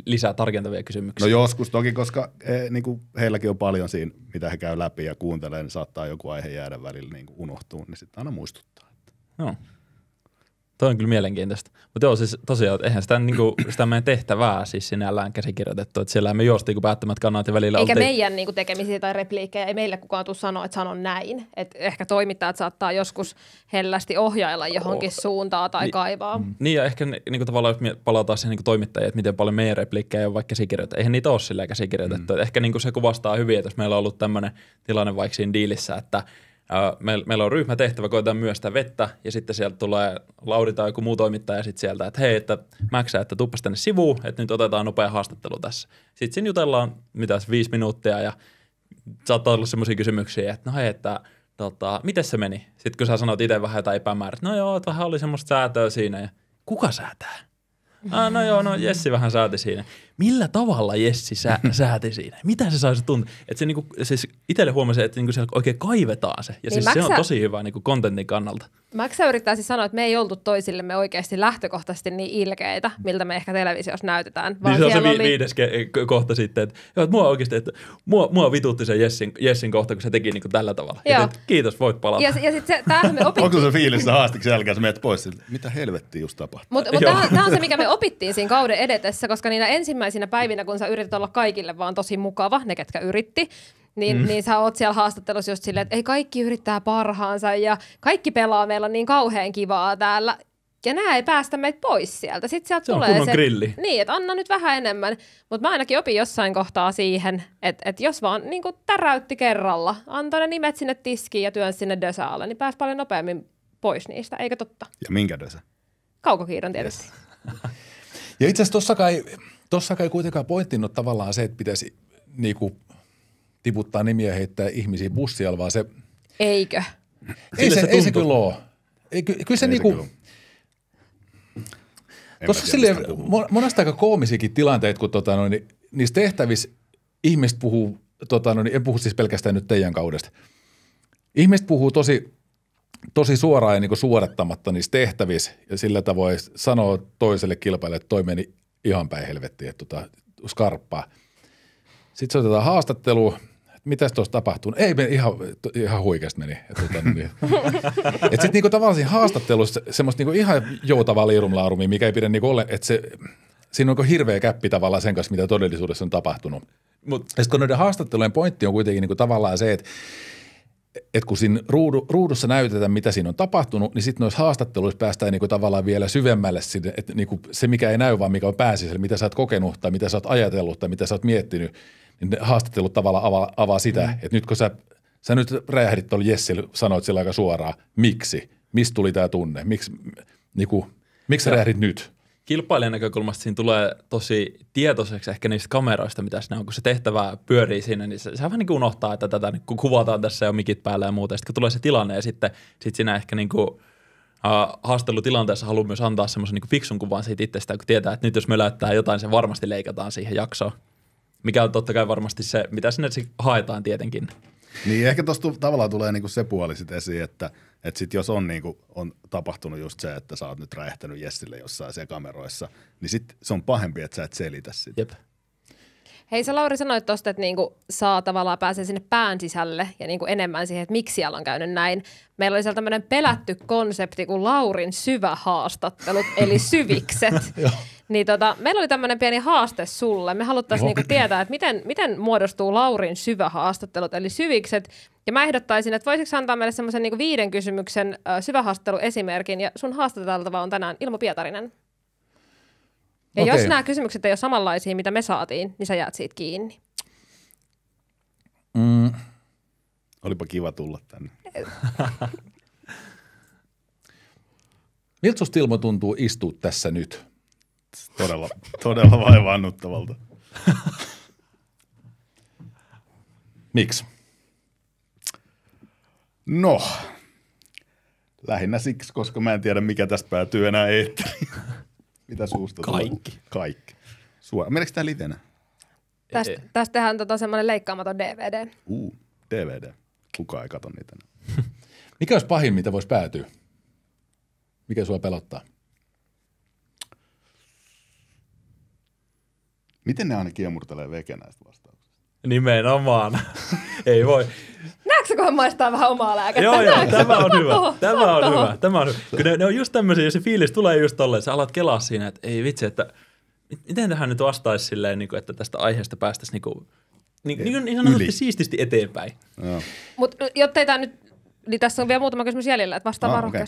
lisää tarkentavia kysymyksiä. No joskus toki, koska he, eh, niin kuin heilläkin on paljon siinä, mitä he käy läpi ja kuuntelee, niin saattaa joku aihe jäädä välillä niin kuin unohtuu, niin sitten aina muistuttaa. Että. No. Toi on kyllä mielenkiintoista. Mutta joo, siis tosiaan, eihän sitä, niinku, sitä meidän tehtävää siis sinällään käsikirjoitettu, että siellä me juostiin, kun päättämät kannat ja välillä Eikä oltiin... meidän niinku, tekemisiä tai repliikkejä, ei meillä kukaan tule sanoa, että sanon näin. Et ehkä toimittajat saattaa joskus hellästi ohjailla johonkin oh. suuntaan tai niin- kaivaa. Mm. Niin ja ehkä niinku, tavallaan, jos palataan siihen niinku, toimittajia, että miten paljon meidän repliikkejä on vaikka käsikirjoitettu. Eihän niitä ole sillä käsikirjoitettu. Mm. ehkä niinku, se kuvastaa hyvin, että jos meillä on ollut tämmöinen tilanne vaikka siinä diilissä, että – meillä, on ryhmätehtävä, koetaan myös sitä vettä ja sitten sieltä tulee Lauri tai joku muu toimittaja sitten sieltä, että hei, että Mäksä, että tuppas tänne sivuun, että nyt otetaan nopea haastattelu tässä. Sitten siinä jutellaan mitäs viisi minuuttia ja saattaa olla semmoisia kysymyksiä, että no hei, että tota, miten se meni? Sitten kun sä sanot itse vähän jotain epämäärät, no joo, että vähän oli semmoista säätöä siinä ja kuka säätää? Ah, no joo, no Jessi vähän sääti siinä. Millä tavalla Jessi sä, sääti siinä? Mitä se saisi tuntua? Että se niinku, siis itselle huomasi, että niinku siellä oikein kaivetaan se. Ja niin siis se on sä... tosi hyvä niinku kontentin kannalta. Mäksä yrittää siis sanoa, että me ei oltu toisillemme oikeasti lähtökohtaisesti niin ilkeitä, miltä me ehkä televisiossa näytetään. Niin, vaan niin se on se vi- oli... viides ke- kohta sitten, että, joo, että mua oikeasti, että mua, mua vitutti se Jessin, Jessin kohta, kun se teki niinku tällä tavalla. Joo. Et, kiitos, voit palata. Ja, ja sit se, me opittiin. Onko se fiilis, että haastiksi jälkeen sä menet pois? Mitä helvettiä just tapahtuu? Mutta mut tämä on se, mikä me opittiin siinä kauden edetessä, koska niinä ensimmäisinä päivinä, kun sä yrität olla kaikille vaan tosi mukava, ne ketkä yritti, niin, mm. niin sä oot siellä haastattelussa just silleen, että ei kaikki yrittää parhaansa ja kaikki pelaa, meillä on niin kauhean kivaa täällä. Ja nämä ei päästä meitä pois sieltä. Sitten sieltä se tulee on se, grilli. Niin, että anna nyt vähän enemmän. Mutta mä ainakin opin jossain kohtaa siihen, että, että jos vaan niin kuin täräytti kerralla, antoi ne nimet sinne tiskiin ja työn sinne dösaalle, niin pääsi paljon nopeammin pois niistä, eikö totta? Ja minkä dösa? Kaukokiiron tietysti. Yes. ja itse asiassa tossa kai, tossa kai kuitenkaan pointtina on tavallaan se, että pitäisi niinku tiputtaa nimiä ja heittää ihmisiä bussialla, vaan se... Eikö? Ei se, se ei se kyllä ole. ky, kyllä se, ei niinku, se kyllä. Koska sille monesta aika koomisikin tilanteet, kun tota, noin, niissä tehtävissä ihmiset puhuu, tota, noin, en puhu siis pelkästään nyt teidän kaudesta. Ihmiset puhuu tosi tosi suoraan ja niin suorattamatta niissä tehtävissä ja sillä tavoin sanoa toiselle kilpailijalle, että toi meni ihan päin helvettiin, että tota, skarppaa. Sitten se otetaan haastattelu, mitäs tuossa tapahtuu? Ei, me ihan, ihan huikeasti meni. Et, tota, niin. niin. et sitten niinku tavallaan siinä haastattelussa semmoista niinku ihan joutavaa liirumlaarumia, mikä ei pidä niinku ole, että se, siinä on niinku hirveä käppi tavallaan sen kanssa, mitä todellisuudessa on tapahtunut. Mut. Ja sitten kun noiden haastattelujen pointti on kuitenkin niinku tavallaan se, että että kun siinä ruudu, ruudussa näytetään, mitä siinä on tapahtunut, niin sitten noissa haastatteluissa päästään niinku tavallaan vielä syvemmälle sinne, että niinku se, mikä ei näy, vaan mikä on pääsisellä, mitä sä oot kokenut tai mitä sä oot ajatellut tai mitä sä oot miettinyt, niin ne haastattelut tavallaan avaa, avaa sitä, mm. että nyt kun sä, sä nyt räjähdit tuolla Jessil sanoit sillä aika suoraan, miksi, mistä tuli tämä tunne, miksi, niinku, miksi sä räjähdit nyt? kilpailijan näkökulmasta siinä tulee tosi tietoiseksi ehkä niistä kameroista, mitä siinä on, kun se tehtävä pyörii siinä, niin se, se vähän niin kuin unohtaa, että tätä niin kuin kuvataan tässä jo mikit päällä ja muuta. Sitten kun tulee se tilanne ja sitten sit siinä ehkä niin kuin, Uh, haastattelutilanteessa haluaa myös antaa semmoisen niin kuin fiksun kuvan siitä itsestä, kun tietää, että nyt jos me löytää jotain, se varmasti leikataan siihen jaksoon. Mikä on totta kai varmasti se, mitä sinne haetaan tietenkin. Niin ehkä tuosta tavallaan tulee niin kuin se puoli sitten esiin, että – että sit jos on, niinku, on tapahtunut just se, että sä oot nyt räjähtänyt Jessille jossain siellä kameroissa, niin sit se on pahempi, että sä et selitä sitä. Jep. Hei sä Lauri sanoit tuosta, että niinku saa tavallaan pääsee sinne pään sisälle ja niinku enemmän siihen, että miksi siellä on käynyt näin. Meillä oli siellä tämmöinen pelätty konsepti kuin Laurin syvähaastattelut, eli syvikset. niin tota, meillä oli tämmöinen pieni haaste sulle. Me haluttaisiin niinku tietää, että miten, miten muodostuu Laurin syvähaastattelut, eli syvikset. Ja mä ehdottaisin, että voisitko antaa meille semmoisen niinku viiden kysymyksen äh, syvähaastatteluesimerkin. Ja sun haastateltava on tänään Ilmo Pietarinen. Ja okay. jos nämä kysymykset ei ole samanlaisia, mitä me saatiin, niin sä jäät siitä kiinni. Mm. Olipa kiva tulla tänne. Miltä susta Ilmo tuntuu istua tässä nyt? Todella, todella vaivaannuttavalta. Miksi? No, lähinnä siksi, koska mä en tiedä, mikä tästä päätyy enää eetteriin. Mitä suusta Kaikki. Tulee? Kaikki. Suora. Meneekö tämä livenä? Tästä, tästä tehdään tota semmoinen leikkaamaton DVD. Uu, DVD. Kuka ei kato niitä. Mikä olisi pahin, mitä voisi päätyä? Mikä sua pelottaa? Miten ne aina kiemurtelee vekenäistä vastaan? Nimenomaan. Ei voi. Näetkö, maistaa vähän omaa lääkettä? Joo, joo, tämä on hyvä. tämä on hyvä. Tämä on hyvä. ne, ne on just tämmöisiä, jos se fiilis tulee just tolleen, sä alat kelaa siinä, että ei vitsi, että miten tähän nyt vastaisi silleen, niin kuin, että tästä aiheesta päästäisiin niin kuin, niin, niin, niin sanotusti siististi eteenpäin. Mutta jotta ei tämä nyt, niin tässä on vielä muutama kysymys jäljellä, että vastaa ah, okay.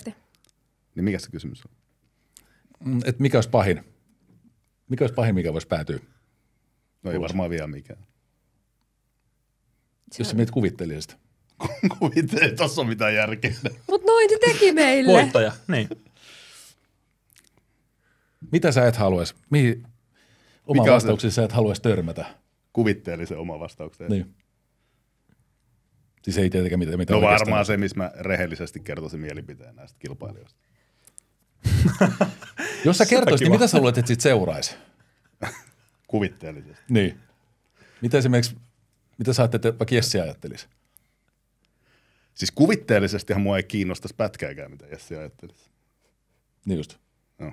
Niin mikä se kysymys on? Mm, et mikä olisi pahin? Mikä olisi pahin, mikä voisi päätyä? No ei varmaan vielä mikään. Se... Jos sä meet sitä. Kuvittelee, että tossa on mitään järkeä. Mut noin se teki meille. Voittaja, niin. Mitä sä et haluaisi? Mihin oma Mikä vastauksesi sä et haluaisi törmätä? Kuvitteellisen oma vastaukseen. Niin. Siis ei tietenkään mitään. mitä. no oikeastaan. varmaan se, missä mä rehellisesti kertoisin mielipiteen näistä kilpailijoista. Jos sä kertoisit, niin mitä sä luulet, että sit seuraisi? Kuvitteellisesti. Niin. Mitä esimerkiksi mitä sä ajattelet, että vaikka Jesse ajattelisi? Siis kuvitteellisestihan mua ei kiinnostaisi pätkääkään, mitä Jesse ajattelisi. Niin just. No.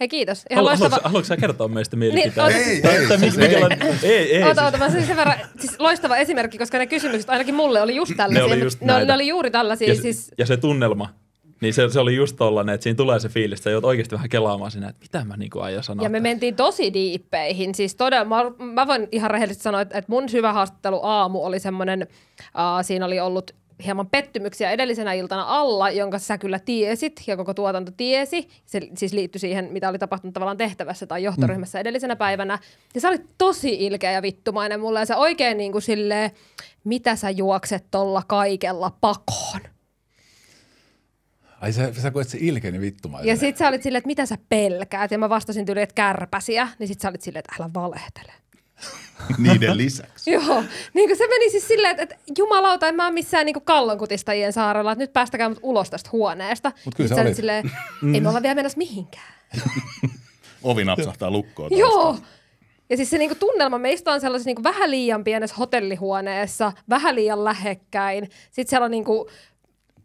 Hei kiitos. Ihan Halu, loistava. Haluatko, haluatko sä kertoa meistä mielipiteitä? Niin, ei, ei, siis ei, ei. ei, ei. Oota, oota, siis- mä siis sen verran, siis loistava esimerkki, koska ne kysymykset ainakin mulle oli just tällaisia. Ne oli, just ne, ne oli juuri tällaisia. Ja, siis... ja se tunnelma, niin se, se oli just tollanen, että siinä tulee se fiilis, että joudut oikeasti vähän kelaamaan sinne, että mitä mä niinku aion sanoa. Ja me mentiin tosi diippeihin. Siis todella, mä, mä voin ihan rehellisesti sanoa, että, että mun syvä haastattelu aamu oli semmoinen, äh, siinä oli ollut hieman pettymyksiä edellisenä iltana alla, jonka sä kyllä tiesit ja koko tuotanto tiesi. Se siis liittyi siihen, mitä oli tapahtunut tavallaan tehtävässä tai johtoryhmässä mm. edellisenä päivänä. Ja sä olit tosi ilkeä ja vittumainen mulle ja sä oikein niin kuin silleen, mitä sä juokset tolla kaikella pakoon. Ai sä, sä koet se ilkeni niin vittumainen. Ja sit sä olit silleen, että mitä sä pelkäät? Ja mä vastasin tyyliin, että kärpäsiä. Niin sit sä olit silleen, että älä valehtele. Niiden lisäksi. Joo, niin se meni siis silleen, että, että jumalauta, en mä ole missään niin kallonkutista saarella, että nyt päästäkää mut ulos tästä huoneesta. Mut kyllä sä, sä olit. silleen, mm. ei me olla vielä menossa mihinkään. Ovi napsahtaa lukkoon. Joo, ja siis se niinku tunnelma, me istutaan sellaisessa niinku vähän liian pienessä hotellihuoneessa, vähän liian lähekkäin. Sitten siellä on niinku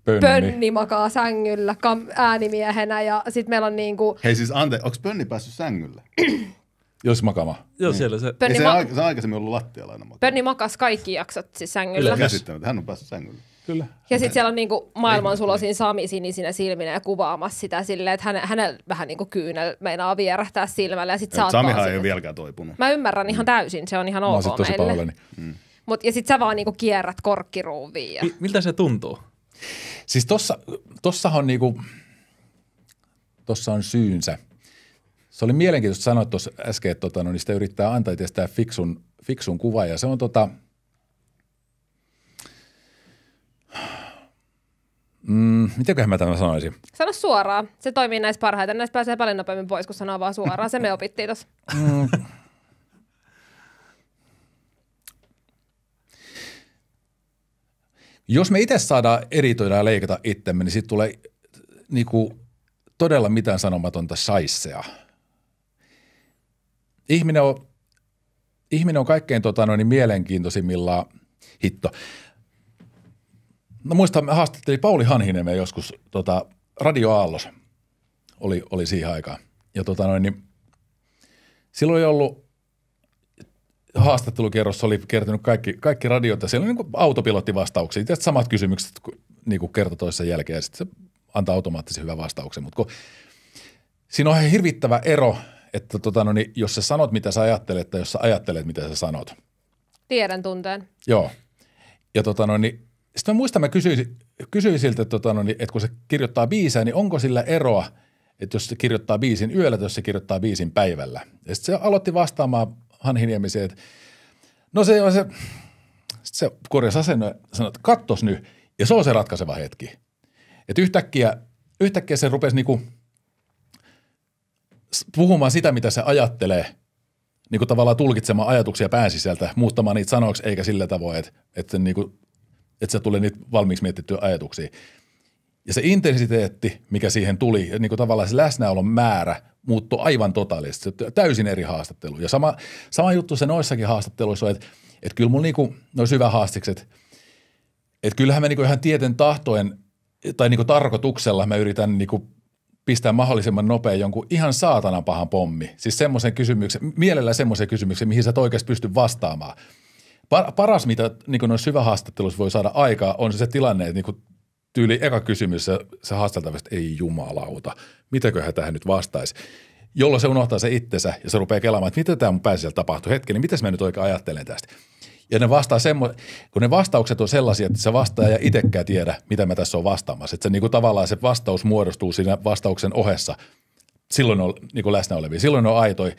Pönni. Pönni makaa sängyllä kam- äänimiehenä ja sit meillä on niinku... Hei siis ante, onko Pönni päässyt sängylle? Jos makama. Joo, niin. siellä se. Pönni se, ma- aika, se on aikaisemmin ollut lattialla aina makaa. Pönni makas kaikki jaksot siis sängyllä. Kyllä, käsittämättä. Hän on päässyt sängylle. Kyllä. Ja sitten siellä on niinku sulosin Sami sinisinä silminä ja kuvaamassa sitä silleen, että hänellä häne vähän niinku kyynel meinaa vierähtää silmällä ja sitten saattaa Samihan ei ole niinku- vieläkään toipunut. Mä ymmärrän ihan mm. täysin, se on ihan Mä ok tosi meille. Pahoillani. Mm. Mut, ja sitten sä vaan niinku kierrät korkkiruuviin. Ja... M- miltä se tuntuu? Siis tossa, tossahan niinku, tossa on syynsä. Se oli mielenkiintoista sanoa tuossa äsken, että tota, no, niin sitä yrittää antaa itsestään fiksun, fiksun kuva ja se on tota, Mm, mitenköhän mä tämän sanoisin? Sano suoraan. Se toimii näissä parhaiten. Näissä pääsee paljon nopeammin pois, kun sanoo vaan suoraan. Se me opittiin tuossa. Mm. Jos me itse saadaan eritoida ja leikata itsemme, niin siitä tulee niinku, todella mitään sanomatonta saissea. Ihminen on, ihminen on kaikkein tota, noin, niin, mielenkiintoisimmillaan hitto. No muistan, me haastattelin Pauli me joskus, tota, Radio Aallos oli, oli siihen aikaan. Ja tota noin, niin silloin ei ollut haastattelukierros oli kertonut kaikki, kaikki radiota. Siellä oli niin autopilottivastauksia. Tästä samat kysymykset niin kuin kerta toisessa jälkeen ja sitten se antaa automaattisen hyvän vastauksen. Mutta siinä on hirvittävä ero, että tota, no niin, jos sä sanot, mitä sä ajattelet, tai jos sä ajattelet, mitä sä sanot. Tiedän tunteen. Joo. Ja tota, no niin, sitten mä muistan, mä kysyin, kysyin siltä, tota, no niin, että kun se kirjoittaa biisää, niin onko sillä eroa, että jos se kirjoittaa biisin yöllä tai jos se kirjoittaa biisin päivällä. Ja sitten se aloitti vastaamaan Han Hiniemisiä, että no se on se, se korjasi asenne, sanoi, että kattos nyt, ja se on se ratkaiseva hetki. Että yhtäkkiä, yhtäkkiä se rupesi niinku puhumaan sitä, mitä se ajattelee – niinku tavallaan tulkitsemaan ajatuksia pääsisältä, muuttamaan niitä sanoiksi, eikä sillä tavoin, että, että, niinku, että se tulee niitä valmiiksi mietittyä ajatuksia. Ja se intensiteetti, mikä siihen tuli, niin kuin tavallaan se läsnäolon määrä muuttui aivan totaalisesti. Täysin eri haastattelu. Ja sama, sama juttu se noissakin haastatteluissa on, että, että kyllä mun niinku, noin haastikset, että kyllähän mä niinku ihan tieten tahtoen tai niinku tarkoituksella mä yritän niinku pistää mahdollisimman nopea jonkun ihan saatanan pahan pommi. Siis semmoisen kysymyksen, mielellä semmoisen kysymyksen, mihin sä et oikeasti pysty vastaamaan. paras, mitä niin noissa syvähaastatteluissa voi saada aikaa, on se, se tilanne, että niin tyyli eka kysymys, se, se haastateltavista, ei jumalauta, mitäköhän tähän nyt vastaisi jolloin se unohtaa se itsensä ja se rupeaa kelaamaan, että mitä tämä mun päässä tapahtui hetken, niin mitäs mä nyt oikein ajattelen tästä. Ja ne vastaa semmo- kun ne vastaukset on sellaisia, että se ja itsekään tiedä, mitä mä tässä on vastaamassa. Että se niin kuin tavallaan se vastaus muodostuu siinä vastauksen ohessa. Silloin on niin kuin läsnä olevia, silloin on aitoja.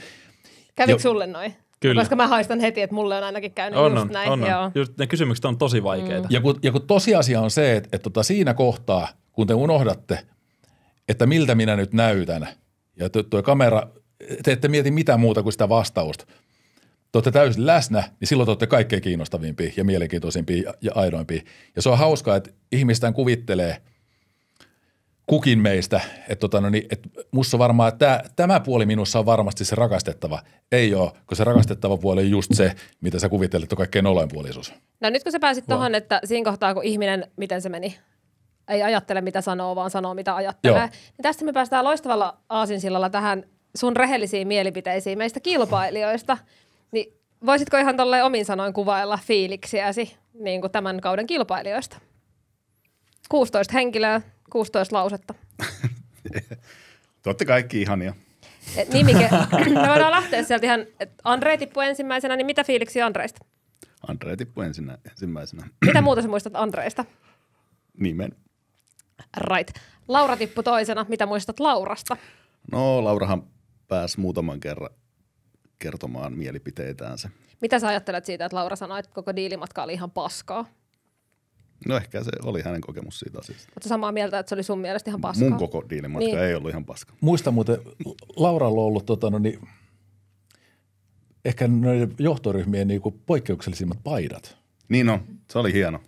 Kävikö ja, sulle noin? Kyllä. Koska mä haistan heti, että mulle on ainakin käynyt on, just näin. On, on. Joo. Just ne kysymykset on tosi vaikeita. Mm. Ja, kun, ja kun tosiasia on se, että, että tuota, siinä kohtaa, kun te unohdatte, että miltä minä nyt näytän, ja tuo kamera, te ette mieti mitään muuta kuin sitä vastausta, te olette täysin läsnä, niin silloin te olette kaikkein kiinnostavimpia ja mielenkiintoisimpia ja, ja aidoimpia. Ja se on hauskaa, että ihmistään kuvittelee – kukin meistä, että tota, no niin, et musta varmaan, että tämä puoli minussa on varmasti se rakastettava. Ei ole, kun se rakastettava puoli on just se, mitä sä kuvittelet, on kaikkein olenpuolisuus. No nyt kun sä pääsit tuohon, että siinä kohtaa, kun ihminen, miten se meni, ei ajattele mitä sanoo, vaan sanoo mitä ajattelee. Joo. Niin tästä me päästään loistavalla aasinsillalla tähän sun rehellisiin mielipiteisiin meistä kilpailijoista. Niin voisitko ihan tolleen omin sanoin kuvailla fiiliksiäsi niin kuin tämän kauden kilpailijoista? 16 henkilöä, 16 lausetta. Te olette kaikki ihania. Et eh, nimike. Me no, voidaan lähteä sieltä ihan, että Andre tippu ensimmäisenä, niin mitä fiiliksi Andreista? Andre tippu ensinnä, ensimmäisenä. Mitä muuta sä muistat Andreista? Nimen. Right. Laura tippui toisena. Mitä muistat Laurasta? No, Laurahan pääsi muutaman kerran kertomaan mielipiteitäänsä. Mitä sä ajattelet siitä, että Laura sanoi, että koko diilimatka oli ihan paskaa? No ehkä se oli hänen kokemus siitä asiasta. Mutta samaa mieltä, että se oli sun mielestä ihan paska? Mun koko diilimatka niin. ei ollut ihan paska. Muista muuten, Laura on ollut tota, no niin, ehkä noiden johtoryhmien niin kuin poikkeuksellisimmat paidat. Niin on, se oli hieno.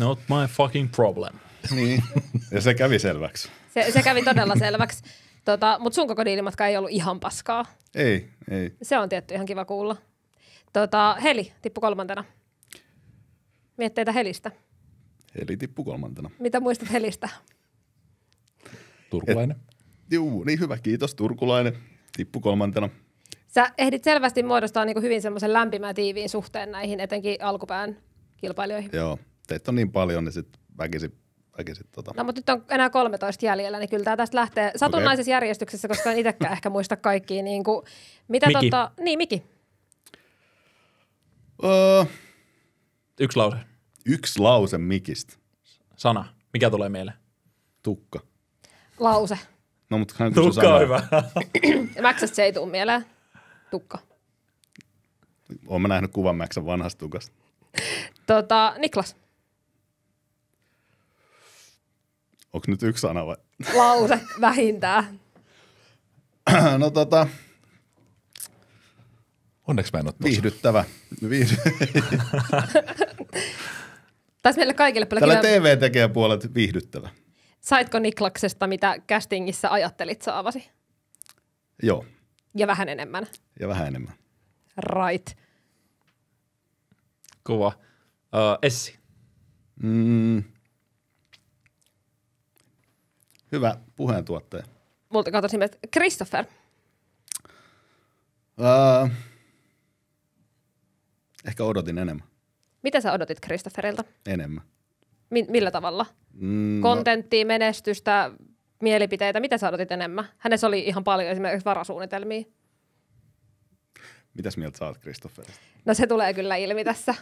Not my fucking problem. Niin, ja se kävi selväksi. Se, se kävi todella selväksi. Tota, Mutta sun koko diilimatka ei ollut ihan paskaa. Ei, ei. Se on tietty ihan kiva kuulla. Tota, Heli tippu kolmantena. Mietteitä Helistä. Heli tippu kolmantena. Mitä muistat Helistä? Turkulainen. Et, juu, niin hyvä, kiitos. Turkulainen tippu kolmantena. Sä ehdit selvästi muodostaa niin hyvin semmoisen lämpimän tiiviin suhteen näihin, etenkin alkupään kilpailijoihin. Joo, teitä on niin paljon, niin sitten väkisin väkisin. Tota. No mutta nyt on enää 13 jäljellä, niin kyllä tämä tästä lähtee satunnaisessa okay. järjestyksessä, koska en itsekään ehkä muista kaikkia. Niin kuin, mitä Miki. Tota, niin, Miki. Öö. Yksi lause. Yksi lause mikistä. Sana. Mikä tulee mieleen? Tukka. Lause. No, mutta hän Tukka on hyvä. Mäksästä se ei tule mieleen. Tukka. Olen nähnyt kuvan Mäksän vanhasta tukasta. tota, Niklas. Onko nyt yksi sana vai? Lause vähintään. no tota... Onneksi mä en ole Viihdyttävä. Viihdy... Tässä meille kaikille paljon Tällä kiva... tv puolet viihdyttävä. Saitko Niklaksesta, mitä castingissa ajattelit saavasi? Joo. Ja vähän enemmän. Ja vähän enemmän. Right. Kova. Uh, Essi. Mm. Hyvä puheentuottaja. Multa katsoisi nimet Christopher. Uh, ehkä odotin enemmän. Mitä sä odotit Kristofferilta? Enemmän. Mi- millä tavalla? Mm, Kontenttia, no... menestystä, mielipiteitä, mitä sä odotit enemmän? Hänessä oli ihan paljon esimerkiksi varasuunnitelmia. Mitäs mieltä sä oot Kristofferista? No se tulee kyllä ilmi tässä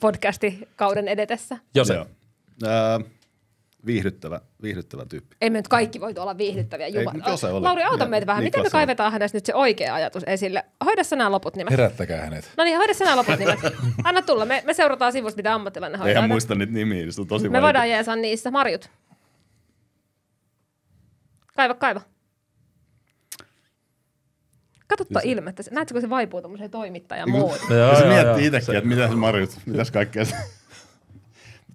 podcasti kauden edetessä. Joo se viihdyttävä, viihdyttävä tyyppi. Ei me nyt kaikki voi olla viihdyttäviä. Jumala. Ei, se ole. Lauri, auta meitä vähän. Miten me kaivetaan hänestä nyt se oikea ajatus esille? Hoida sä nämä loput nimet. Herättäkää hänet. No niin, hoida sä nämä loput nimet. Anna tulla. Me, me seurataan sivusta, mitä ammattilainen hoitaa. Eihän muista niitä nimiä, se on tosi Me voidaan jeesaa niissä. Marjut. Kaiva, kaiva. Kato tuo ilmettä. Näetkö, kun se vaipuu tuommoiseen toimittajan niin muodin? ja se miettii itsekin, että mitäs Marjut, mitäs kaikkea se...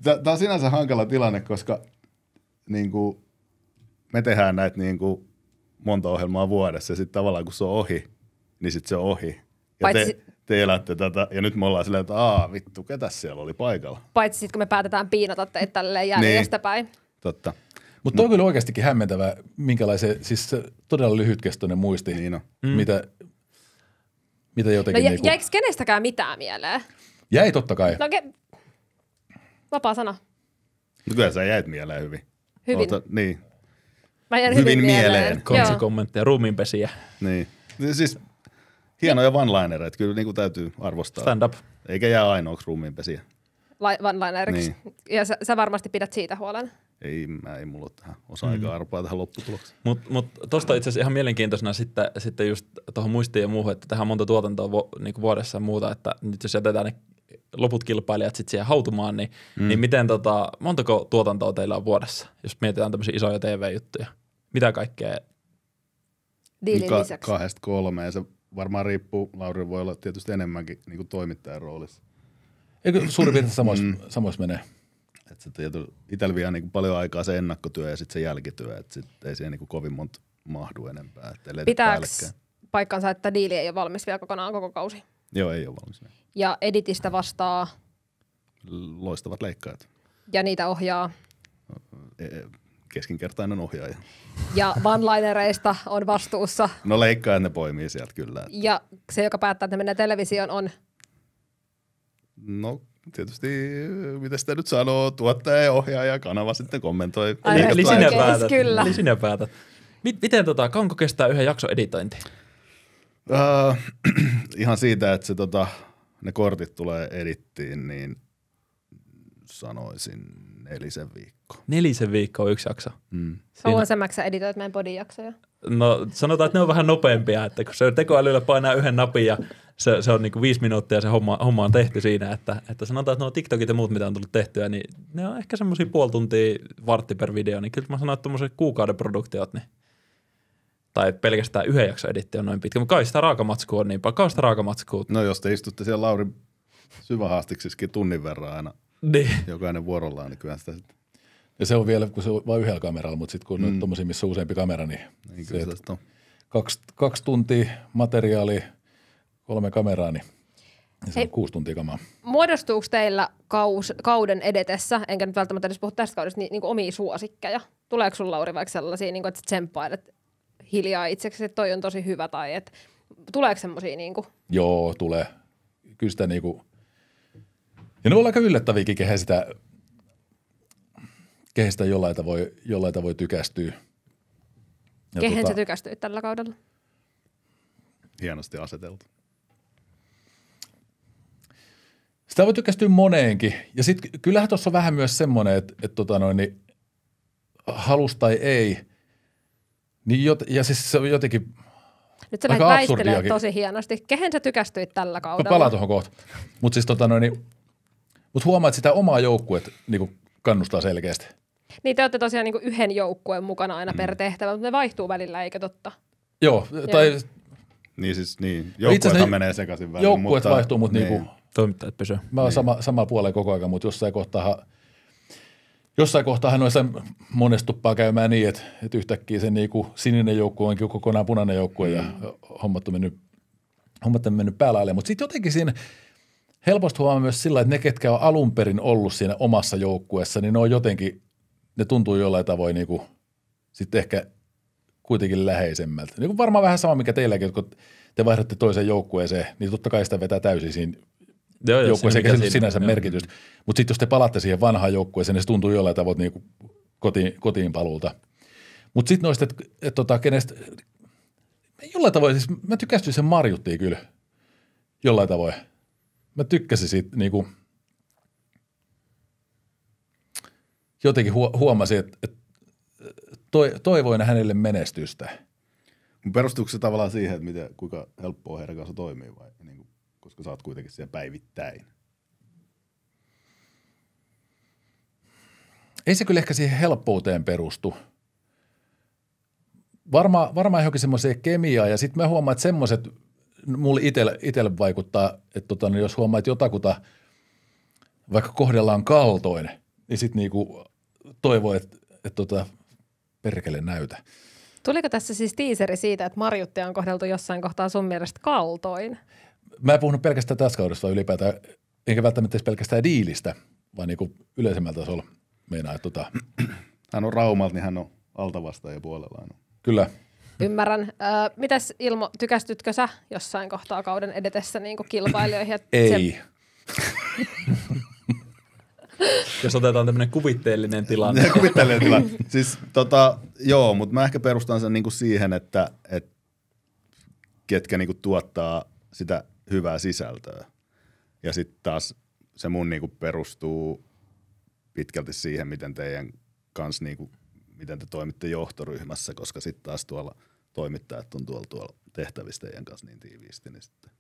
Tämä on sinänsä hankala tilanne, koska niin kuin, me tehdään näitä niin kuin monta ohjelmaa vuodessa ja sitten tavallaan kun se on ohi, niin sitten se on ohi. Ja Paitsi... te, te elätte tätä ja nyt me ollaan silleen, että aa vittu, ketä siellä oli paikalla. Paitsi sitten kun me päätetään piinata teitä tälleen järjestä niin. päin. Totta. Mutta on kyllä oikeastikin hämmentävää, minkälaisen, siis todella lyhytkestoinen muisti, niin on. Mm. mitä, mm. mitä jotenkin... No jä, niinku... jäikö kenestäkään mitään mieleen? Jäi totta kai. No, ke... Vapaa sana. No kyllä sä jäit mieleen hyvin. Hyvin. Oota, niin. Mä hyvin, hyvin mieleen. mieleen. kommentteja, ruumiinpesiä. Niin. Siis, siis hienoja one-linereita, kyllä niin kuin täytyy arvostaa. Stand up. Eikä jää ainoaksi ruumiinpesiä. One-lineriksi. Niin. Ja sä, sä varmasti pidät siitä huolen ei, mä ei mulla ole tähän osa-aikaa mm. arpaa tähän lopputulokseen. Mutta mut, tuosta itse asiassa ihan mielenkiintoisena sitten, sitten just tuohon muistiin ja muuhun, että tähän monta tuotantoa vo, niin vuodessa ja muuta, että nyt jos jätetään ne loput kilpailijat sitten siihen hautumaan, niin, mm. niin miten tota, montako tuotantoa teillä on vuodessa, jos mietitään tämmöisiä isoja TV-juttuja? Mitä kaikkea? Diilin niin Ka- lisäksi. Kahdesta kolmeen. Se varmaan riippuu, Lauri voi olla tietysti enemmänkin niin kuin toimittajan roolissa. Eikö suurin piirtein samoissa mm. samois menee? Et itsellä vie niin paljon aikaa se ennakkotyö ja sitten se jälkityö, että sit ei siihen niin kuin kovin monta mahdu enempää. Pitääkö paikkansa, että diili ei ole valmis vielä kokonaan koko kausi? Joo, ei ole valmis. vielä ja editistä vastaa... Loistavat leikkaajat. Ja niitä ohjaa... E, e, keskinkertainen ohjaaja. Ja vanlainereista on vastuussa. No leikkaa ne poimii sieltä kyllä. Että. Ja se, joka päättää, että ne menee televisioon, on... No tietysti, mitä sitä nyt sanoo, tuottaja ja ohjaaja, kanava sitten kommentoi. Ai, eli, sinä päätät. Kyllä. eli sinä päätät. Miten tota, kauanko kestää yhden jakson editointi? Uh, ihan siitä, että se tota, ne kortit tulee edittiin, niin sanoisin nelisen viikko Nelisen viikko on yksi jakso. Mm. Kauan sä editoit meidän podin jaksoja? No sanotaan, että ne on vähän nopeampia, että kun se tekoälyllä painaa yhden napin ja se, se on niinku viisi minuuttia se homma, homma on tehty siinä, että, että sanotaan, että nuo TikTokit ja muut, mitä on tullut tehtyä, niin ne on ehkä semmoisia puoli tuntia vartti per video, niin kyllä mä sanoin, että tuommoiset kuukauden produktiot, niin tai että pelkästään yhden jakson editti on noin pitkä, mutta kai sitä raakamatskua on niin paljon, kai sitä raakamatskua. No jos te istutte siellä lauri syvähaastiksiskin tunnin verran aina, niin. jokainen vuorollaan, niin kyllähän sitä sitten. Ja se on vielä, kun se on vain yhdellä kameralla, mutta sitten kun mm. on tuommoisia, missä on useampi kamera, niin, niin se, on. Kaksi, kaksi tuntia materiaalia, kolme kameraa, niin se Hei, on kuusi tuntia kamaa. Muodostuuko teillä kaus, kauden edetessä, enkä nyt välttämättä edes puhu tästä kaudesta, niin, niin kuin omia suosikkeja? Tuleeko sulla Lauri vaikka sellaisia, niin kuin, että tsemppailet, hiljaa itseksi, että toi on tosi hyvä tai että tuleeko semmoisia kuin? Niinku? Joo, tulee. Kyllä sitä kuin. Niinku, ja ne voi olla aika yllättäviäkin, kehen sitä, kehen sitä jollain, tavoin, jollain tavoin tykästyy. Ja kehen tota, sä tykästyit tällä kaudella? Hienosti aseteltu. Sitä voi tykästyä moneenkin. Ja sitten kyllähän tuossa on vähän myös semmoinen, että et tota noin, niin, halus tai ei, niin jot, ja siis se on jotenkin Nyt sä aika tosi hienosti. Kehen sä tykästyit tällä kaudella? Mä palaan tuohon kohta. Mutta siis tota noin, niin, mut huomaat, sitä omaa joukkuet niin kannustaa selkeästi. Niin te olette tosiaan niin yhden joukkueen mukana aina mm. per tehtävä, mutta ne vaihtuu välillä, eikö totta? Joo, Joo. tai... Niin siis, niin. No Joukkueethan menee sekaisin välillä. Joukkueet mutta... vaihtuu, mutta niinku niin. niinku, Toimittajat pysyvät. Mä oon niin. sama, sama puoleen koko ajan, mutta jossain kohtaa jossain kohtaa on monesti monestuppaa käymään niin, että, että yhtäkkiä se niin sininen joukkue onkin kokonaan punainen joukku, mm. ja hommat on mennyt, hommat on mennyt päälaille. Mutta sitten jotenkin siinä helposti huomaa myös sillä, että ne, ketkä on alun perin ollut siinä omassa joukkueessa, niin ne on jotenkin, ne tuntuu jollain tavoin niin kuin, sitten ehkä kuitenkin läheisemmältä. Niin varmaan vähän sama, mikä teilläkin, kun te vaihdatte toiseen joukkueeseen, niin totta kai sitä vetää täysin siinä Joo, joo, joukkueeseen, eikä sillä sinänsä merkitystä. Mutta sitten jos te palatte siihen vanhaan joukkueeseen, niin se tuntuu jollain tavalla niin kotiin, kotiin paluulta. Mutta sitten noista, että et, tota, kenestä, jollain tavoin, siis mä tykästyin sen Marjuttiin kyllä, jollain tavoin. Mä tykkäsin siitä kuin niinku, jotenkin huomasin, että, et, toi, toivoin hänelle menestystä. Perustuuko se tavallaan siihen, että miten, kuinka helppoa heidän kanssa toimii vai? koska sä oot kuitenkin siellä päivittäin. Ei se kyllä ehkä siihen helppouteen perustu. Varmaan johonkin semmoiseen kemiaan ja sitten mä huomaan, että semmoiset mulle itelle, itelle vaikuttaa, että tota, niin jos huomaat jotakuta, vaikka kohdellaan kaltoin, niin sitten niinku toivoo, että et tota, perkele näytä. Tuliko tässä siis tiiseri siitä, että Marjuttia on kohdeltu jossain kohtaa sun mielestä kaltoin? mä en puhunut pelkästään tästä kaudesta, vaan ylipäätään, enkä välttämättä edes pelkästään diilistä, vaan niin kuin yleisemmällä tasolla meinaa, että tota. Hän on Raumalta, niin hän on ja puolella aina. Kyllä. Ymmärrän. Öö, mitäs Ilmo, tykästytkö sä jossain kohtaa kauden edetessä niin kuin kilpailijoihin? Ei. Jos otetaan tämmöinen kuvitteellinen tilanne. kuvitteellinen tilanne. Siis tota, joo, mutta mä ehkä perustan sen niinku siihen, että et, ketkä niinku tuottaa sitä hyvää sisältöä. Ja sitten taas se mun niinku perustuu pitkälti siihen, miten teidän kanssa, niinku, miten te toimitte johtoryhmässä, koska sitten taas tuolla toimittajat on tuolla, tuolla tehtävissä teidän kanssa niin tiiviisti, niin sitten